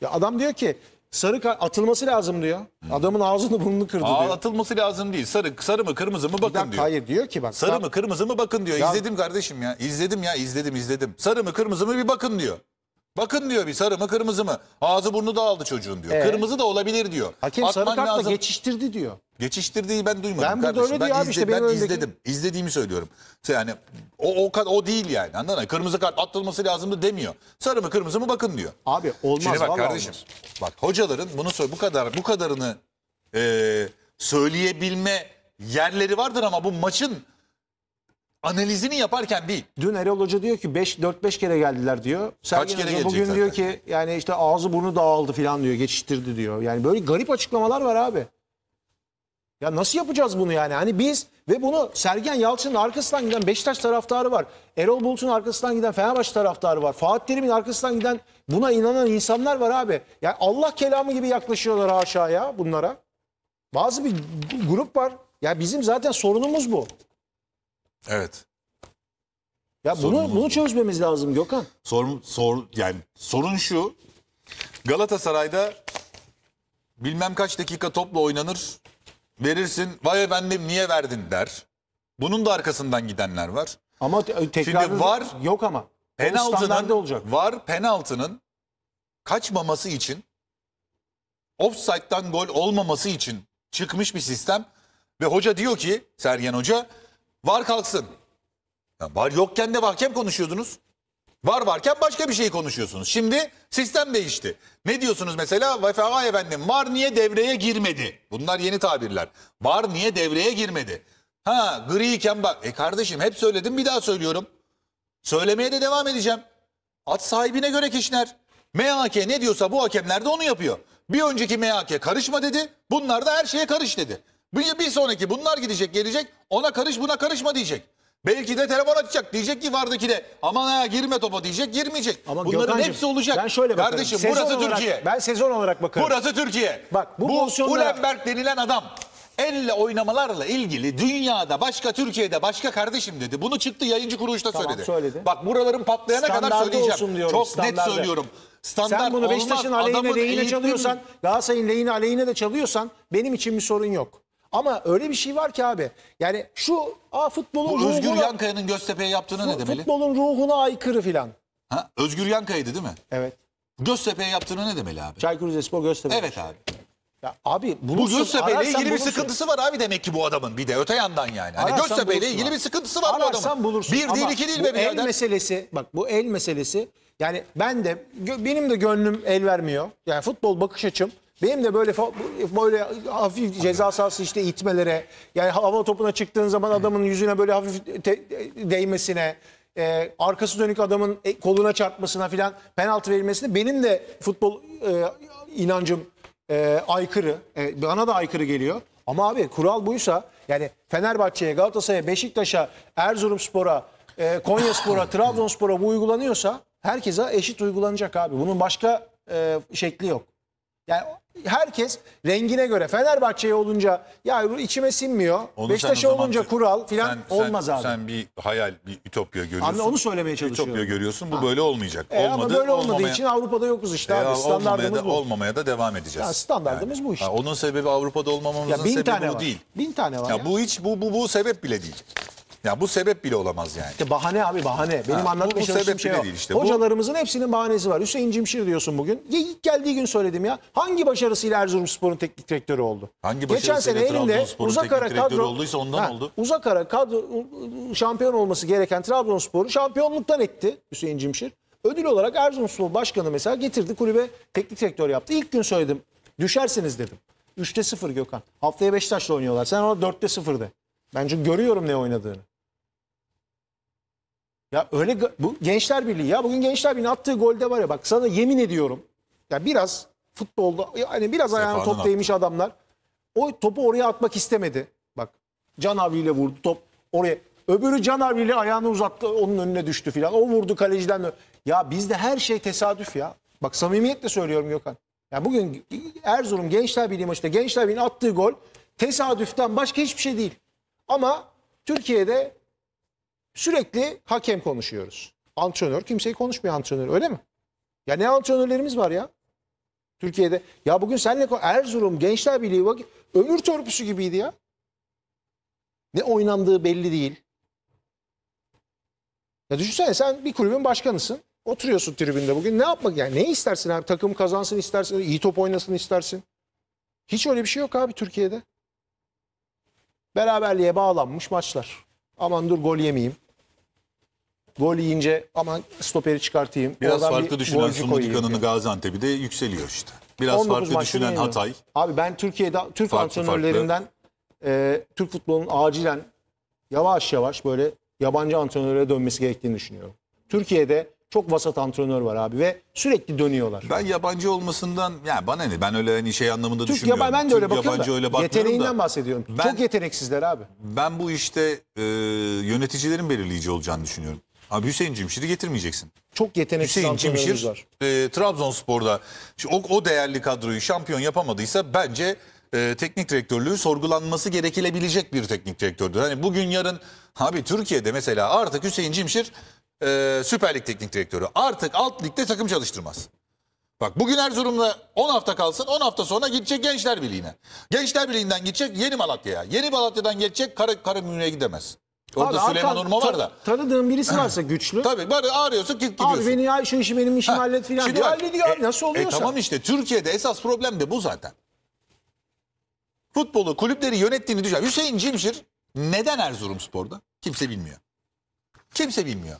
Ya adam diyor ki sarı atılması lazım diyor. Hmm. Adamın ağzını burnunu kırdı diyor. Atılması lazım değil. Sarı sarı mı kırmızı mı bakın dakika, diyor. Hayır diyor ki bak. Sarı tam... mı kırmızı mı bakın diyor. Ya... İzledim kardeşim ya. İzledim ya izledim izledim. Sarı mı kırmızı mı bir bakın diyor. Bakın diyor bir sarı mı kırmızı mı? Ağzı burnu da aldı çocuğun diyor. Ee? Kırmızı da olabilir diyor. Hakem Atman sarı kartla lazım. geçiştirdi diyor. Geçiştirdiği ben duymadım ben kardeşim. Öyle ben, izle, işte ben öndeki... İzlediğimi söylüyorum. Yani o, o, o değil yani anladın mı? Kırmızı kart atılması lazımdı demiyor. Sarı mı kırmızı mı bakın diyor. Abi olmaz Şimdi bak kardeşim. Olmaz. Bak hocaların bunu söyle bu kadar bu kadarını e, söyleyebilme yerleri vardır ama bu maçın analizini yaparken değil. Dün Erol Hoca diyor ki 5 4 5 kere geldiler diyor. Sergen Kaç kere Hoca bugün zaten? diyor ki yani işte ağzı burnu dağıldı falan diyor, geçiştirdi diyor. Yani böyle garip açıklamalar var abi. Ya nasıl yapacağız bunu yani? Hani biz ve bunu Sergen Yalçın'ın arkasından giden Beşiktaş taraftarı var. Erol Bulut'un arkasından giden Fenerbahçe taraftarı var. Fatih Terim'in arkasından giden buna inanan insanlar var abi. Yani Allah kelamı gibi yaklaşıyorlar aşağıya bunlara. Bazı bir grup var. Ya bizim zaten sorunumuz bu. Evet. Ya bunu bunu bu. çözmemiz lazım Gökhan. Sorun sor yani sorun şu. Galatasaray'da bilmem kaç dakika topla oynanır. Verirsin. Vay efendim niye verdin der. Bunun da arkasından gidenler var. Ama e, tekrar var yok ama. Penaltının olacak. var penaltının kaçmaması için offside'dan gol olmaması için çıkmış bir sistem ve hoca diyor ki Sergen Hoca Var kalksın. Ya var yokken de mahkem konuşuyordunuz. Var varken başka bir şey konuşuyorsunuz. Şimdi sistem değişti. Ne diyorsunuz mesela? Vefa efendim var niye devreye girmedi? Bunlar yeni tabirler. Var niye devreye girmedi? Ha griyken bak. E kardeşim hep söyledim bir daha söylüyorum. Söylemeye de devam edeceğim. At sahibine göre kişiler. MHK ne diyorsa bu hakemler de onu yapıyor. Bir önceki MHK karışma dedi. Bunlar da her şeye karış dedi. Bir, bir sonraki bunlar gidecek gelecek ona karış buna karışma diyecek. Belki de telefon açacak. Diyecek ki vardaki de aman ha girme topa diyecek girmeyecek. Ama Bunların hepsi olacak. Ben şöyle bakarım. Kardeşim sezon burası olarak, Türkiye. Ben sezon olarak bakarım. Burası Türkiye. Bak bu, bu pozisyonda... Ulenberg denilen adam elle oynamalarla ilgili dünyada başka Türkiye'de başka kardeşim dedi. Bunu çıktı yayıncı kuruluşta tamam, söyledi. söyledi. Bak buraların patlayana Standartı kadar söyleyeceğim. Diyorum, Çok standartı. net söylüyorum. Standart Sen bunu Beşiktaş'ın aleyhine lehine çalıyorsan, Galatasaray'ın lehine aleyhine de çalıyorsan benim için bir sorun yok. Ama öyle bir şey var ki abi. Yani şu a futbolun Bu Özgür ruhuna, Yankaya'nın Göztepe'ye yaptığını ne demeli? futbolun ruhuna aykırı filan. Ha? Özgür Yankaya'ydı değil mi? Evet. Göztepe'ye yaptığını ne demeli abi? Çaykur Rizespor Göztepe. Evet abi. Ya abi Bu Göztepe'yle ilgili bir sıkıntısı var abi demek ki bu adamın bir de öte yandan yani. Hani Göztepe'yle ilgili bir sıkıntısı var bu Ararsan adamın. bulursun. Bir değil Ama iki değil bu be el birader. meselesi bak bu el meselesi yani ben de benim de gönlüm el vermiyor. Yani futbol bakış açım benim de böyle böyle hafif ceza sahası işte itmelere yani hava topuna çıktığın zaman adamın yüzüne böyle hafif değmesine e, arkası dönük adamın e, koluna çarpmasına filan penaltı verilmesine benim de futbol e, inancım e, aykırı. E, bana da aykırı geliyor. Ama abi kural buysa yani Fenerbahçe'ye, Galatasaray'a, Beşiktaş'a, Erzurumspor'a, e, Konyaspor'a, Trabzonspor'a bu uygulanıyorsa herkese eşit uygulanacak abi. Bunun başka e, şekli yok. Yani herkes rengine göre Fenerbahçe'ye olunca ya içime sinmiyor. Onu Beşiktaş'a olunca kural filan olmaz sen, abi. Sen bir hayal, bir ütopya görüyorsun. Anla onu söylemeye çalışıyorum. Ütopya görüyorsun. Bu böyle olmayacak. E Olmadı. ama böyle olmadığı olmamaya- için Avrupa'da yokuz işte e, Ya abi. Standartımız olmamaya da, bu. olmamaya da devam edeceğiz. Ya standardımız bu işte. Ha, onun sebebi Avrupa'da olmamamızın ya bin sebebi tane bu var. değil. Bin tane var. Ya, ya. bu hiç bu bu bu sebep bile değil. Ya bu sebep bile olamaz yani. İşte bahane abi bahane. Benim ha, anlatmaya bu, bu çalıştığım şey o. Değil işte. Hocalarımızın bu... hepsinin bahanesi var. Hüseyin Cimşir diyorsun bugün. Ya ilk geldiği gün söyledim ya. Hangi başarısıyla Erzurumspor'un teknik direktörü oldu? Hangi Geçen sene elinde uzak ara kadro olduysa ondan ha, oldu. Uzak ara kadro ıı, ıı, şampiyon olması gereken Trabzonspor'u şampiyonluktan etti Hüseyin Cimşir. Ödül olarak Erzurumspor başkanı mesela getirdi kulübe teknik direktör yaptı. İlk gün söyledim. Düşersiniz dedim. 3'te 0 Gökhan. Haftaya Beşiktaş'la oynuyorlar. Sen ona 4'te 0 de. Bence görüyorum ne oynadığını. Ya öyle bu Gençler Birliği ya bugün Gençler Birliği attığı golde var ya bak sana yemin ediyorum. Ya biraz futbolda yani biraz ayağına top değmiş adamlar. O topu oraya atmak istemedi. Bak Can abiyle vurdu top oraya. Öbürü Can abiyle ayağını uzattı onun önüne düştü filan. O vurdu kaleciden. Ya bizde her şey tesadüf ya. Bak samimiyetle söylüyorum Gökhan. Ya bugün Erzurum Gençler Birliği maçında Gençler Birliği'nin attığı gol tesadüften başka hiçbir şey değil. Ama Türkiye'de Sürekli hakem konuşuyoruz. Antrenör kimseyi konuşmuyor antrenör öyle mi? Ya ne antrenörlerimiz var ya? Türkiye'de. Ya bugün senle Erzurum Gençler Birliği vakit ömür torpusu gibiydi ya. Ne oynandığı belli değil. Ya düşünsene sen bir kulübün başkanısın. Oturuyorsun tribünde bugün. Ne yapmak yani ne istersin abi? Takım kazansın istersin, iyi top oynasın istersin. Hiç öyle bir şey yok abi Türkiye'de. Beraberliğe bağlanmış maçlar. Aman dur gol yemeyeyim. Gol yiyince ama stoperi çıkartayım. Biraz farklı bir düşünen Sumut Kanını Gaziantep'te de yükseliyor işte. Biraz farklı düşünen Hatay. Abi ben Türkiye'de Türk farklı, antrenörlerinden farklı. E, Türk futbolunun acilen yavaş yavaş böyle yabancı antrenörlere dönmesi gerektiğini düşünüyorum. Türkiye'de çok vasat antrenör var abi ve sürekli dönüyorlar. Ben yabancı olmasından yani bana ne ben öyle hani şey anlamında Türk düşünmüyorum. Yabancı, ben de öyle Türk yabancı da, öyle yeteneğinden da, bahsediyorum. Ben, çok yeteneksizler abi. Ben bu işte e, yöneticilerin belirleyici olacağını düşünüyorum. Abi Hüseyin Cimşir'i getirmeyeceksin. Çok yetenekli Hüseyin Cimşir E, Trabzonspor'da o, o değerli kadroyu şampiyon yapamadıysa bence e, teknik direktörlüğü sorgulanması gerekilebilecek bir teknik direktördür. Hani bugün yarın abi Türkiye'de mesela artık Hüseyin Cimşir e, Süper Lig teknik direktörü. Artık alt ligde takım çalıştırmaz. Bak bugün Erzurum'da 10 hafta kalsın 10 hafta sonra gidecek Gençler Birliği'ne. Gençler Birliği'nden gidecek Yeni Malatya'ya. Yeni Malatya'dan geçecek Kara, Karamürü'ne gidemez. Orada Abi, Süleyman arkan, var da. Tanıdığın birisi varsa güçlü. Tabii bari ağrıyorsun git gidiyorsun. Abi beni ya şu işi benim işimi hallet filan. Şimdi bak, hallediyor e, nasıl e, oluyorsa. E, tamam işte Türkiye'de esas problem de bu zaten. Futbolu kulüpleri yönettiğini düşün. Hüseyin Cimşir neden Erzurum sporda Kimse bilmiyor. Kimse bilmiyor.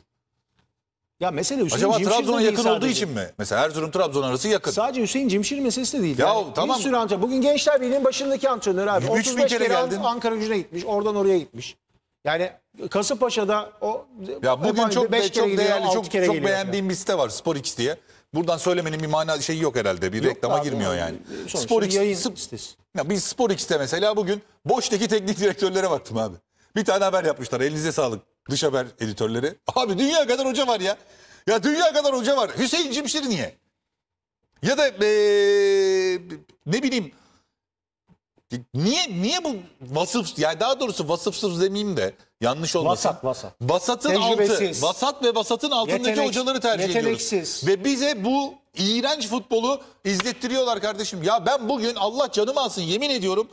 Ya mesele Hüseyin Acaba Trabzon'a yakın sadece. olduğu için mi? Mesela Erzurum Trabzon arası yakın. Sadece Hüseyin Cimşir meselesi de değil. Ya yani. tamam. Bir sürü antrenör. Bugün Gençler Birliği'nin başındaki antrenör abi. 35 kere, kere geldin. Ankara gücüne gitmiş. Oradan oraya gitmiş. Yani Kasımpaşa'da o Ya bugün çok beş çok kere değerli, çok kere çok geliyor. beğendiğim bir site var Spor diye. Buradan söylemenin bir mana şeyi yok herhalde. Bir Yok reklama abi, girmiyor yani. sonuçta Ya biz Spor mesela bugün boşteki teknik direktörlere baktım abi. Bir tane haber yapmışlar. Elinize sağlık. Dış haber editörleri. Abi dünya kadar hoca var ya. Ya dünya kadar hoca var. Hüseyin Cimşir niye? Ya da eee, ne bileyim Niye niye bu vasıf yani daha doğrusu vasıfsız demeyeyim de yanlış olmasın. Vasat vasat. Vasatın altı. Vasat ve vasatın altındaki Yetenek- hocaları tercih yeteneksiz. ediyoruz. Ve bize bu iğrenç futbolu izlettiriyorlar kardeşim. Ya ben bugün Allah canımı alsın yemin ediyorum.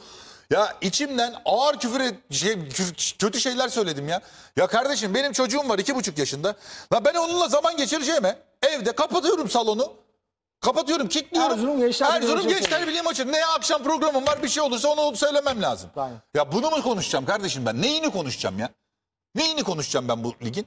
Ya içimden ağır küfür et, şey, küf- kötü şeyler söyledim ya. Ya kardeşim benim çocuğum var iki buçuk yaşında. Ya ben onunla zaman geçireceğime evde kapatıyorum salonu. Kapatıyorum, kilitliyorum. Erzurum Gençler Birliği Erzurum maçı Gençler Birliği maçı. Ne akşam programım var bir şey olursa onu söylemem lazım. Aynen. Ya bunu mu konuşacağım kardeşim ben? Neyini konuşacağım ya? Neyini konuşacağım ben bu ligin?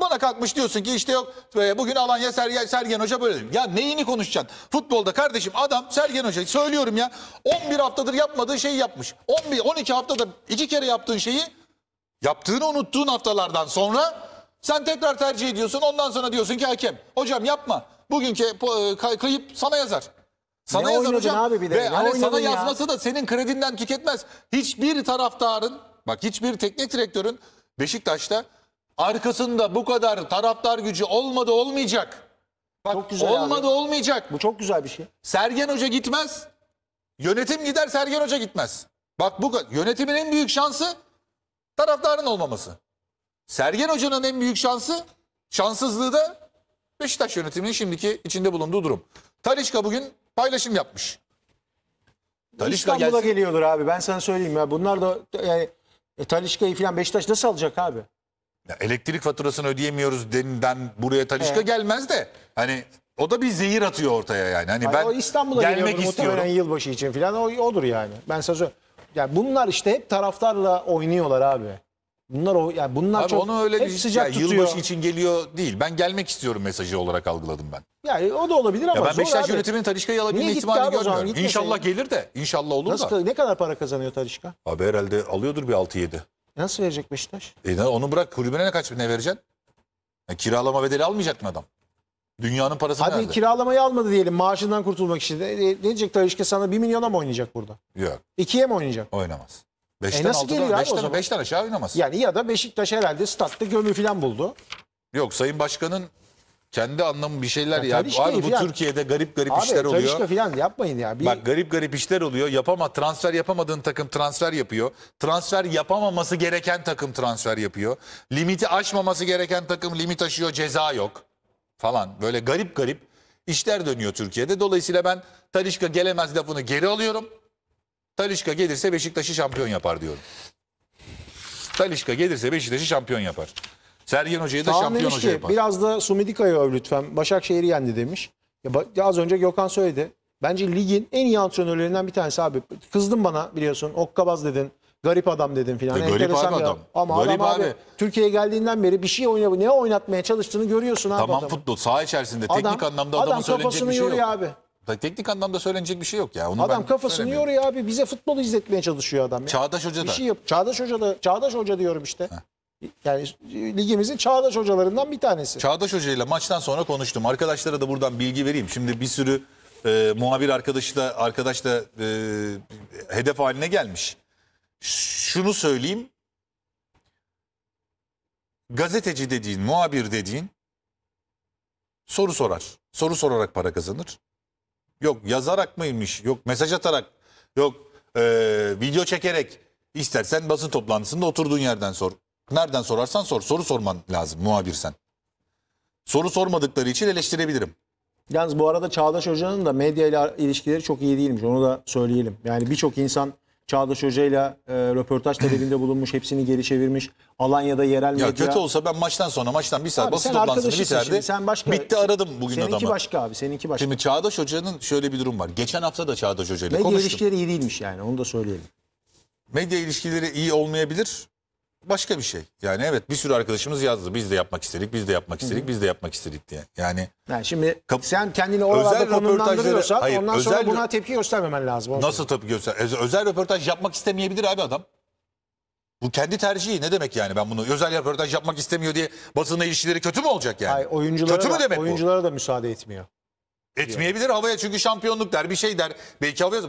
Bana kalkmış diyorsun ki işte yok e, bugün Alanya Sergen, Sergen Hoca böyle dedim. Ya neyini konuşacaksın? Futbolda kardeşim adam Sergen Hoca söylüyorum ya 11 haftadır yapmadığı şeyi yapmış. 11 12 haftada iki kere yaptığın şeyi yaptığını unuttuğun haftalardan sonra sen tekrar tercih ediyorsun. Ondan sonra diyorsun ki hakem hocam yapma bugünkü e, kayıp sana yazar. Sana ne yazar hocam. Abi bir de. Ve ne hani sana ya? yazması da senin kredinden tüketmez. Hiçbir taraftarın bak hiçbir teknik direktörün Beşiktaş'ta arkasında bu kadar taraftar gücü olmadı olmayacak. Bak, çok güzel olmadı abi. olmayacak. Bu çok güzel bir şey. Sergen Hoca gitmez. Yönetim gider Sergen Hoca gitmez. Bak bu yönetimin en büyük şansı taraftarın olmaması. Sergen Hoca'nın en büyük şansı şanssızlığı da Beşiktaş yönetiminin şimdiki içinde bulunduğu durum. Talişka bugün paylaşım yapmış. Talişka İstanbul'a gelsin. geliyordur abi ben sana söyleyeyim ya. Bunlar da yani e, Talişka'yı falan Beşiktaş nasıl alacak abi? Ya elektrik faturasını ödeyemiyoruz denilen buraya Talişka Ee. gelmez de hani o da bir zehir atıyor ortaya yani. Hani ben Yani o İstanbul'a gelmek geliyordur istiyorum. muhtemelen yılbaşı için falan o, odur yani. Ben sana söyleyeyim. Yani bunlar işte hep taraftarla oynuyorlar abi. Bunlar o yani bunlar Abi çok onu öyle hep sıcak yani tutuyor. Yılbaşı için geliyor değil. Ben gelmek istiyorum mesajı olarak algıladım ben. Yani o da olabilir ama ya ben Beşiktaş yönetiminin Tarişka'yı alabilme ihtimali görmüyorum. İnşallah gelir de. İnşallah olur Nasıl, da. Ne kadar para kazanıyor tarışka? Abi herhalde alıyordur bir 6-7. Nasıl verecek Beşiktaş? E, onu bırak kulübüne ne kaç ne vereceksin? Ya, e, kiralama bedeli almayacak mı adam? Dünyanın parası Hadi nerede? kiralamayı almadı diyelim maaşından kurtulmak için. Ne, ne diyecek Tarişka sana 1 milyona mı oynayacak burada? Yok. 2'ye mi oynayacak? Oynamaz. Beşten e nasıl altıdan, geliyor beşten, abi o zaman? Beşten aşağı oynamaz. Yani ya da Beşiktaş herhalde statta gömü falan buldu. Yok Sayın Başkan'ın kendi anlamı bir şeyler ya. ya. Abi bu Türkiye'de garip garip abi, işler oluyor. Abi falan yapmayın ya. Bir... Bak garip garip işler oluyor. Yapama transfer yapamadığın takım transfer yapıyor. Transfer yapamaması gereken takım transfer yapıyor. Limiti aşmaması gereken takım limit aşıyor ceza yok falan. Böyle garip garip işler dönüyor Türkiye'de. Dolayısıyla ben Talişka gelemez lafını geri alıyorum. Talişka gelirse Beşiktaş'ı şampiyon yapar diyorum. Talişka gelirse Beşiktaş'ı şampiyon yapar. Sergen Hoca'yı da Kaan şampiyon hoca yapar. Biraz da Sumidika'yı öv lütfen. Başakşehir'i yendi demiş. Ya, az önce Gökhan söyledi. Bence ligin en iyi antrenörlerinden bir tanesi abi. Kızdın bana biliyorsun. Okkabaz dedin. Garip adam dedin filan. E, garip adam. adam. Ama Garip adam abi, abi. Türkiye'ye geldiğinden beri bir şey oynuyor. Ne oynatmaya çalıştığını görüyorsun abi Tamam adamın. futbol. Saha içerisinde adam, teknik anlamda adamı adam söyleyecek bir şey yok. Adam kafasını yoruyor abi. Teknik anlamda söylenecek bir şey yok ya. Onu adam ben kafasını yoruyor abi. Bize futbol izletmeye çalışıyor adam. Ya. Çağdaş Hoca da. Bir şey yap. Çağdaş Hoca da. Çağdaş Hoca diyorum işte. Heh. Yani ligimizin çağdaş hocalarından bir tanesi. Çağdaş Hoca ile maçtan sonra konuştum. Arkadaşlara da buradan bilgi vereyim. Şimdi bir sürü e, muhabir arkadaşı da arkadaş da e, hedef haline gelmiş. Şunu söyleyeyim. Gazeteci dediğin, muhabir dediğin soru sorar. Soru sorarak para kazanır. Yok yazarak mıymış? Yok mesaj atarak? Yok e, video çekerek? İstersen basın toplantısında oturduğun yerden sor. Nereden sorarsan sor. Soru sorman lazım muhabirsen. Soru sormadıkları için eleştirebilirim. Yalnız bu arada Çağdaş Hoca'nın da medya ile ilişkileri çok iyi değilmiş. Onu da söyleyelim. Yani birçok insan Çağdaş Hoca'yla e, röportaj talebinde bulunmuş. Hepsini geri çevirmiş. Alanya'da yerel medya. Ya kötü olsa ben maçtan sonra maçtan bir saat abi, basın toplantısını biterdi. Sen başka, bitti aradım bugün seninki adamı. Seninki başka abi seninki başka. Şimdi Çağdaş Hoca'nın şöyle bir durum var. Geçen hafta da Çağdaş Hoca'yla konuştum. Medya ilişkileri iyi değilmiş yani onu da söyleyelim. Medya ilişkileri iyi olmayabilir başka bir şey. Yani evet bir sürü arkadaşımız yazdı. Biz de yapmak istedik, biz de yapmak istedik, biz de yapmak istedik diye. Yani, yani şimdi Kap- sen kendini oralarda konumlandırıyorsan hayır, ondan özel, sonra buna tepki göstermemen lazım. Orada. Nasıl tepki göster? Özel röportaj yapmak istemeyebilir abi adam. Bu kendi tercihi ne demek yani ben bunu özel röportaj yapmak istemiyor diye basınla ilişkileri kötü mü olacak yani? Hayır, oyunculara kötü mü demek da, oyunculara bu? da müsaade etmiyor. Etmeyebilir havaya çünkü şampiyonluk der bir şey der. Belki havaya bu,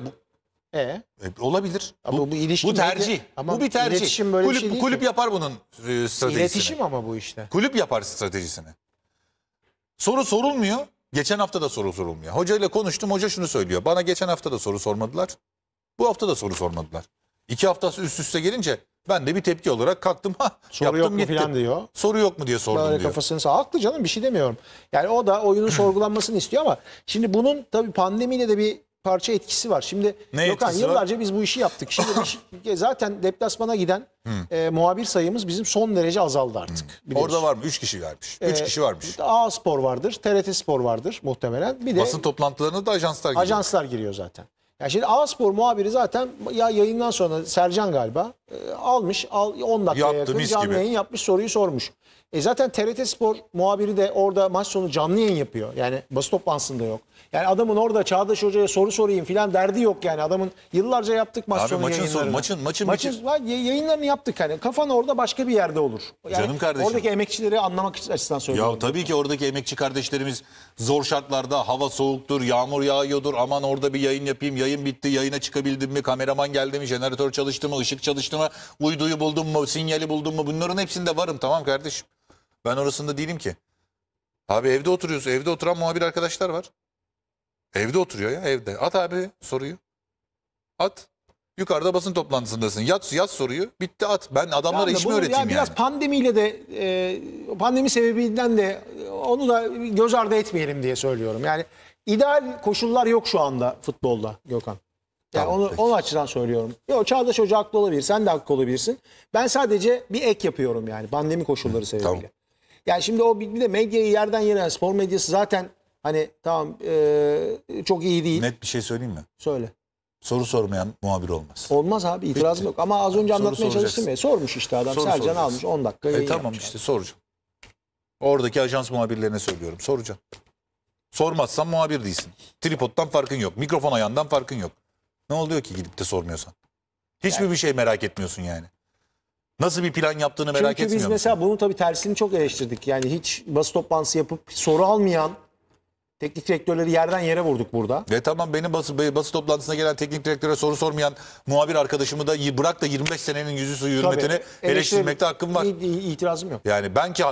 e, e olabilir. Ama bu, bu ilişki bu tercih. Ama bu bir tercih. Böyle kulüp bir şey kulüp yapar bunun e, stratejisini. İletişim ama bu işte. Kulüp yapar stratejisini. Soru sorulmuyor. Geçen hafta da soru sorulmuyor. Hoca ile konuştum. Hoca şunu söylüyor. Bana geçen hafta da soru sormadılar. Bu hafta da soru sormadılar. İki hafta üst üste gelince ben de bir tepki olarak kalktım. Ha, Soru yaptım, yok mu gittim. falan diyor. Soru yok mu diye sordum Böyle diyor. Kafasını sağ. Haklı canım bir şey demiyorum. Yani o da oyunun sorgulanmasını istiyor ama şimdi bunun tabii pandemiyle de bir parça etkisi var. Şimdi ne Gökhan yıllarca var? biz bu işi yaptık. Şimdi biz, zaten deplasmana giden e, muhabir sayımız bizim son derece azaldı artık. Orada var mı? 3 kişi vermiş. 3 ee, kişi varmış. A Spor vardır, TRT Spor vardır muhtemelen. Bir de basın toplantılarına da ajanslar giriyor. Ajanslar giriyor zaten. Yani şimdi A Spor muhabiri zaten ya yayından sonra Sercan galiba e, almış al 10 dakika yakın canlı yayın yapmış soruyu sormuş. E zaten TRT Spor muhabiri de orada maç sonu canlı yayın yapıyor. Yani basın toplantısında yok. Yani adamın orada Çağdaş Hoca'ya soru sorayım filan derdi yok yani. Adamın yıllarca yaptık maç Abi sonu maçın yayınlarını. Sonu, maçın maçın maçın yayınlarını yaptık hani. Kafan orada başka bir yerde olur. Yani Canım kardeşim. Oradaki emekçileri anlamak açısından söylüyorum. Ya tabii ki oradaki emekçi kardeşlerimiz zor şartlarda hava soğuktur, yağmur yağıyordur. Aman orada bir yayın yapayım. Yayın bitti. Yayına çıkabildim mi? Kameraman geldi mi? Jeneratör çalıştı mı? Işık çalıştı mı? Uyduyu buldum mu? Sinyali buldum mu? Bunların hepsinde varım tamam kardeşim. Ben orasında değilim ki. Abi evde oturuyorsun. Evde oturan muhabir arkadaşlar var. Evde oturuyor ya evde. At abi soruyu. At. Yukarıda basın toplantısındasın. Yat, yat soruyu. Bitti at. Ben adamlara iş mi öğreteyim ya yani? Biraz pandemiyle de e, pandemi sebebinden de onu da göz ardı etmeyelim diye söylüyorum. Yani ideal koşullar yok şu anda futbolda Gökhan. Yani tamam, onu, peki. açıdan söylüyorum. Yok Çağdaş Hoca haklı olabilir. Sen de haklı olabilirsin. Ben sadece bir ek yapıyorum yani pandemi koşulları sebebiyle. Tamam. Yani şimdi o bir de medyayı yerden yere spor medyası zaten hani tamam e, çok iyi değil. Net bir şey söyleyeyim mi? Söyle. Soru sormayan muhabir olmaz. Olmaz abi itirazım yok. Ama az önce anlatmaya soracaksın. çalıştım ya. Sormuş işte adam. Soru Sercan almış 10 dakika. E, tamam işte abi. soracağım. Oradaki ajans muhabirlerine söylüyorum. Soracağım. Sormazsan muhabir değilsin. Tripod'dan farkın yok. Mikrofon ayağından farkın yok. Ne oluyor ki gidip de sormuyorsan? Hiçbir yani. bir şey merak etmiyorsun yani. Nasıl bir plan yaptığını merak Çünkü Çünkü biz mesela bunun tabii tersini çok eleştirdik. Yani hiç basın toplantısı yapıp soru almayan teknik direktörleri yerden yere vurduk burada. Ve tamam benim basın, basın toplantısına gelen teknik direktöre soru sormayan muhabir arkadaşımı da bırak da 25 senenin yüzü suyu hürmetini eleştirmekte hakkım var. İtirazım yok. Yani ben ki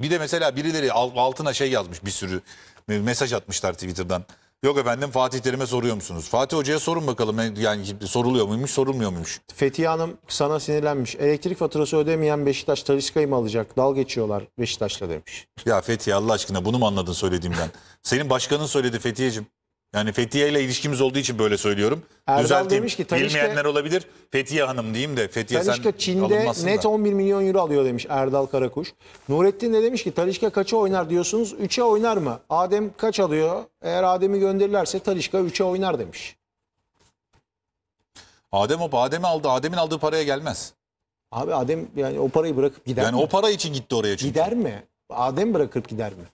bir de mesela birileri altına şey yazmış bir sürü mesaj atmışlar Twitter'dan. Yok efendim Fatih Terim'e soruyor musunuz? Fatih Hoca'ya sorun bakalım. E, yani soruluyor muymuş, sorulmuyor muymuş? Fethiye Hanım sana sinirlenmiş. Elektrik faturası ödemeyen Beşiktaş Taliska'yı mı alacak? Dal geçiyorlar Beşiktaş'la demiş. Ya Fethiye Allah aşkına bunu mu anladın söylediğimden? Senin başkanın söyledi Fethiye'cim. Yani Fethiye ile ilişkimiz olduğu için böyle söylüyorum. Erdal demiş ki Talişka, bilmeyenler olabilir. Fethiye Hanım diyeyim de Fethiye Talişka sen Çin'de net 11 milyon euro alıyor demiş Erdal Karakuş. Nurettin de demiş ki Talişka kaça oynar diyorsunuz? 3'e oynar mı? Adem kaç alıyor? Eğer Adem'i gönderirlerse Talişka 3'e oynar demiş. Adem o Adem'i aldı. Adem'in aldığı paraya gelmez. Abi Adem yani o parayı bırakıp gider yani mi? Yani o para için gitti oraya çünkü. Gider mi? Adem bırakıp gider mi?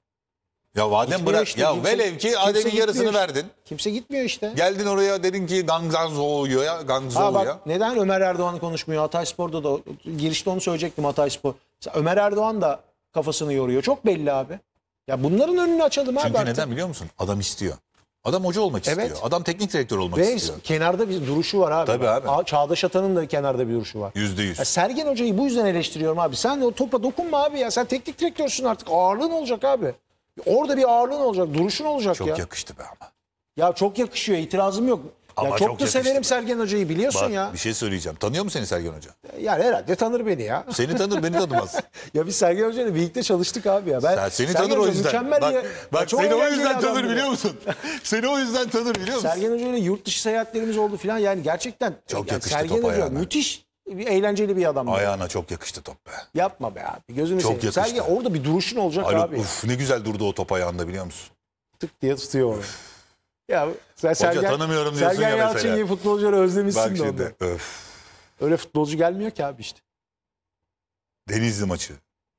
Ya vadem bırak. işte, ya kimse- velev ki ademin yarısını işte. verdin. Kimse gitmiyor işte. Geldin oraya dedin ki Gangzanzoğlu'ya, ya. Ha ya. neden Ömer Erdoğan konuşmuyor? Hatay Spor'da da girişte onu söyleyecektim Hatay Spor. Ömer Erdoğan da kafasını yoruyor. Çok belli abi. Ya bunların önünü açalım abi Çünkü neden biliyor musun? Adam istiyor. Adam hoca olmak Evet. istiyor. Adam teknik direktör olmak Ve istiyor. kenarda bir duruşu var abi. Tabii abi. Aa, Çağdaş Atan'ın da kenarda bir duruşu var. Yüzde yüz. Ya Sergen Hoca'yı bu yüzden eleştiriyorum abi. Sen o topa dokunma abi ya. Sen teknik direktörsün artık. Ağırlığın olacak abi. Orada bir ağırlığın olacak, duruşun olacak çok ya. Çok yakıştı be ama. Ya çok yakışıyor, itirazım yok. Ama ya çok, çok da severim be. Sergen Hoca'yı biliyorsun Bak, ya. Bir şey söyleyeceğim. Tanıyor mu seni Sergen Hoca? Yani herhalde tanır beni ya. Seni tanır beni tanımaz. ya biz Sergen Hoca'yla birlikte çalıştık abi ya. Ben, Sen, seni Sergen tanır Hoca o yüzden. Mükemmel bak, ya. bak ya seni o yüzden tanır biliyor musun? seni o yüzden tanır biliyor musun? Sergen Hoca'yla yurt dışı seyahatlerimiz oldu falan yani gerçekten. Çok yani yakıştı Sergen topa Hoca yani. müthiş bir eğlenceli bir adam. Ayağına çok yakıştı top be. Yapma be abi. Gözünü çok seveyim. yakıştı. Sen orada bir duruşun olacak Haluk, abi. Uf, ne güzel durdu o top ayağında biliyor musun? Tık diye tutuyor onu. ya sen Hoca Sergen, tanımıyorum diyorsun Sergen ya Yalçın mesela. iyi futbolcuları özlemişsin de şimdi, Öf. Öyle futbolcu gelmiyor ki abi işte. Denizli maçı.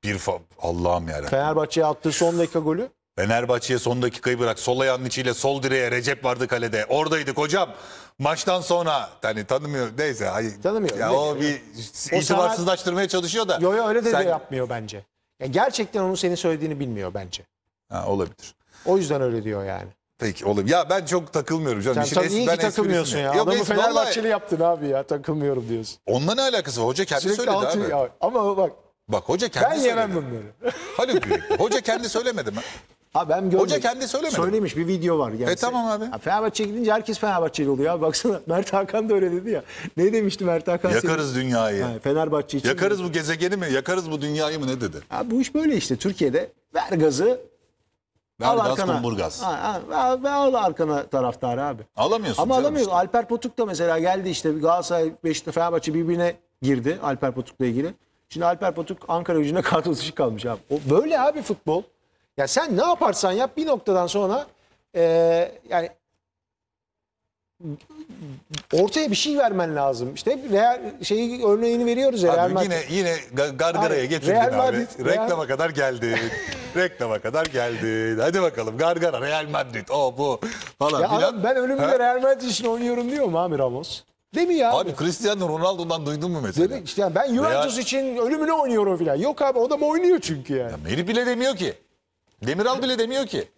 Bir Allah'ım yarabbim. Fenerbahçe'ye attığı son dakika golü. Fenerbahçe'ye son dakikayı bırak. Sol ayağının içiyle sol direğe Recep vardı kalede. Oradaydık hocam maçtan sonra hani tanımıyor neyse hayır. Tanımıyor. Ya o bir o itibarsızlaştırmaya çalışıyor da. Yo yo öyle de, sen... de yapmıyor bence. Ya gerçekten onun senin söylediğini bilmiyor bence. Ha, olabilir. O yüzden öyle diyor yani. Peki olabilir. Ya ben çok takılmıyorum canım. Sen tabii iyi ki takılmıyorsun ya. Yok, Adamı Fenerbahçeli vallahi... yaptın abi ya takılmıyorum diyorsun. Onunla ne alakası var? Hoca kendi Sürekli söyledi altı... abi. Ya, ama bak. Bak hoca kendi ben söyledi. Ben yemem bunları. Haluk Hoca kendi söylemedi mi? Abi hem görmedim. Hoca kendi söylemedi. Söylemiş bir video var. Yani e tamam abi. Ya Fenerbahçe'ye gidince herkes Fenerbahçeli oluyor. Abi baksana Mert Hakan da öyle dedi ya. Ne demişti Mert Hakan? Yakarız senin? dünyayı. Ha, Fenerbahçe için. Yakarız mi? bu gezegeni mi? Yakarız bu dünyayı mı ne dedi? Abi bu iş böyle işte. Türkiye'de ver gazı Ver al gaz, kumburgaz. Ha, ha, ve al arkana taraftarı abi. Alamıyorsun. Ama alamıyorsun. Işte. Alper Potuk da mesela geldi işte Galatasaray, Beşiktaş, Fenerbahçe birbirine girdi Alper Potuk'la ilgili. Şimdi Alper Potuk Ankara gücüne kadro dışı kalmış abi. O, böyle abi futbol. Ya sen ne yaparsan yap bir noktadan sonra e, yani ortaya bir şey vermen lazım. İşte hep Real şeyi örneğini veriyoruz ya. Real Madrid. yine yine gargaraya abi, getirdin Real Madrid, abi. Real... Reklama kadar geldi. Reklama kadar geldi. Hadi bakalım gargara Real Madrid o bu falan ya filan. Abi, ben önümde Real Madrid için oynuyorum diyor mu abi Ramos? Değil mi ya? Abi, abi Cristiano Ronaldo'dan duydun mu mesela? Değil işte yani ben Juventus Real... için ölümüne oynuyorum filan. Yok abi o da mı oynuyor çünkü yani. Ya beni bile demiyor ki. Demiral bile demiyor ki.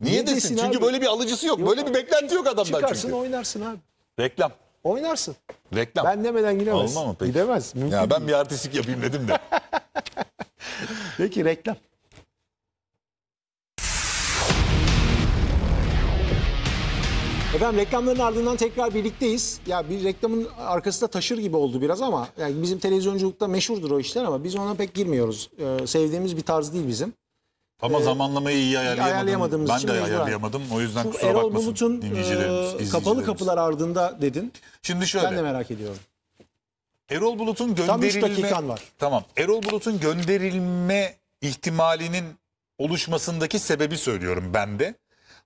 Niye, Niye desin? Çünkü abi? böyle bir alıcısı yok. yok böyle abi. bir beklenti yok adamdan Çıkarsın, çünkü. oynarsın abi. Reklam. Oynarsın. Reklam. Ben demeden gidemez. Olma mı peki? Gidemez. Mümkün ya ben değil. bir artistik yapayım dedim de. peki reklam. Efendim reklamların ardından tekrar birlikteyiz. Ya bir reklamın arkası da taşır gibi oldu biraz ama yani bizim televizyonculukta meşhurdur o işler ama biz ona pek girmiyoruz. Ee, sevdiğimiz bir tarz değil bizim. Ama e, zamanlamayı iyi ayarlayamadım. ayarlayamadığımız ben için de ayarlayamadım. O yüzden Şu kusura Erol bakmasın Bulut'un e, kapalı kapılar ardında dedin. Şimdi şöyle. Ben de merak ediyorum. Erol Bulut'un gönderilme... Tam 3 dakikan var. Tamam. Erol Bulut'un gönderilme ihtimalinin oluşmasındaki sebebi söylüyorum ben de.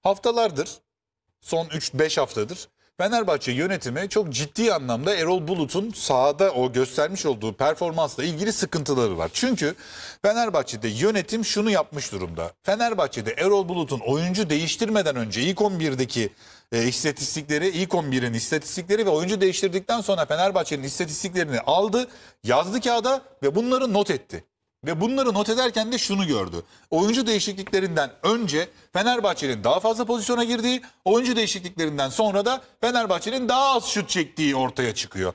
Haftalardır, son 3-5 haftadır Fenerbahçe yönetimi çok ciddi anlamda Erol Bulut'un sahada o göstermiş olduğu performansla ilgili sıkıntıları var. Çünkü Fenerbahçe'de yönetim şunu yapmış durumda. Fenerbahçe'de Erol Bulut'un oyuncu değiştirmeden önce ilk 11'deki e, istatistikleri, ilk 11'in istatistikleri ve oyuncu değiştirdikten sonra Fenerbahçe'nin istatistiklerini aldı, yazdı kağıda ve bunları not etti. Ve bunları not ederken de şunu gördü. Oyuncu değişikliklerinden önce Fenerbahçe'nin daha fazla pozisyona girdiği, oyuncu değişikliklerinden sonra da Fenerbahçe'nin daha az şut çektiği ortaya çıkıyor.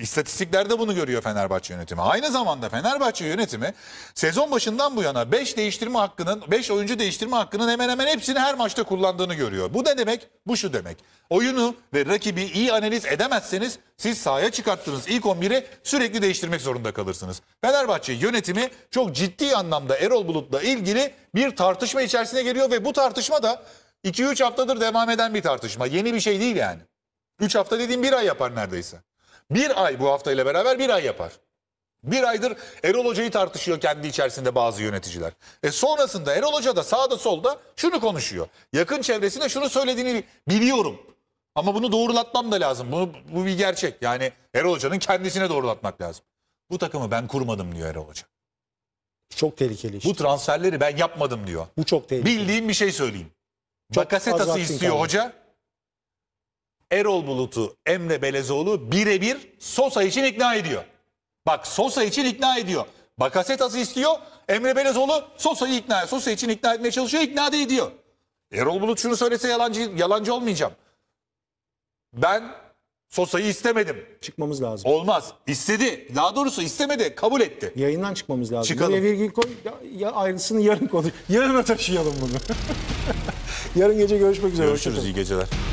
İstatistiklerde bunu görüyor Fenerbahçe yönetimi. Aynı zamanda Fenerbahçe yönetimi sezon başından bu yana 5 değiştirme hakkının, 5 oyuncu değiştirme hakkının hemen hemen hepsini her maçta kullandığını görüyor. Bu ne demek? Bu şu demek. Oyunu ve rakibi iyi analiz edemezseniz siz sahaya çıkarttığınız ilk 11'i sürekli değiştirmek zorunda kalırsınız. Fenerbahçe yönetimi çok ciddi anlamda Erol Bulut'la ilgili bir tartışma içerisine geliyor ve bu tartışma da 2-3 haftadır devam eden bir tartışma. Yeni bir şey değil yani. 3 hafta dediğim bir ay yapar neredeyse. Bir ay bu hafta ile beraber bir ay yapar. Bir aydır Erol Hoca'yı tartışıyor kendi içerisinde bazı yöneticiler. E sonrasında Erol Hoca da sağda solda şunu konuşuyor. Yakın çevresinde şunu söylediğini biliyorum. Ama bunu doğrulatmam da lazım. Bunu, bu bir gerçek. Yani Erol Hoca'nın kendisine doğrulatmak lazım. Bu takımı ben kurmadım diyor Erol Hoca. Çok tehlikeli işte. Bu transferleri ben yapmadım diyor. Bu çok tehlikeli. Bildiğim bir şey söyleyeyim. Çok Bakasetası istiyor kaldı. hoca. Erol Bulut'u Emre Belezoğlu birebir Sosa için ikna ediyor. Bak Sosa için ikna ediyor. Bakasetas'ı istiyor. Emre Belezoğlu Sosa'yı ikna ediyor. Sosa için ikna etmeye çalışıyor. İkna da ediyor. Erol Bulut şunu söylese yalancı, yalancı olmayacağım. Ben Sosa'yı istemedim. Çıkmamız lazım. Olmaz. İstedi. Daha doğrusu istemedi. Kabul etti. Yayından çıkmamız lazım. Çıkalım. Buraya virgül koy. Ya, ya ayrısını yarın konuş. Yarına taşıyalım bunu. yarın gece görüşmek üzere. Görüşürüz. iyi geceler.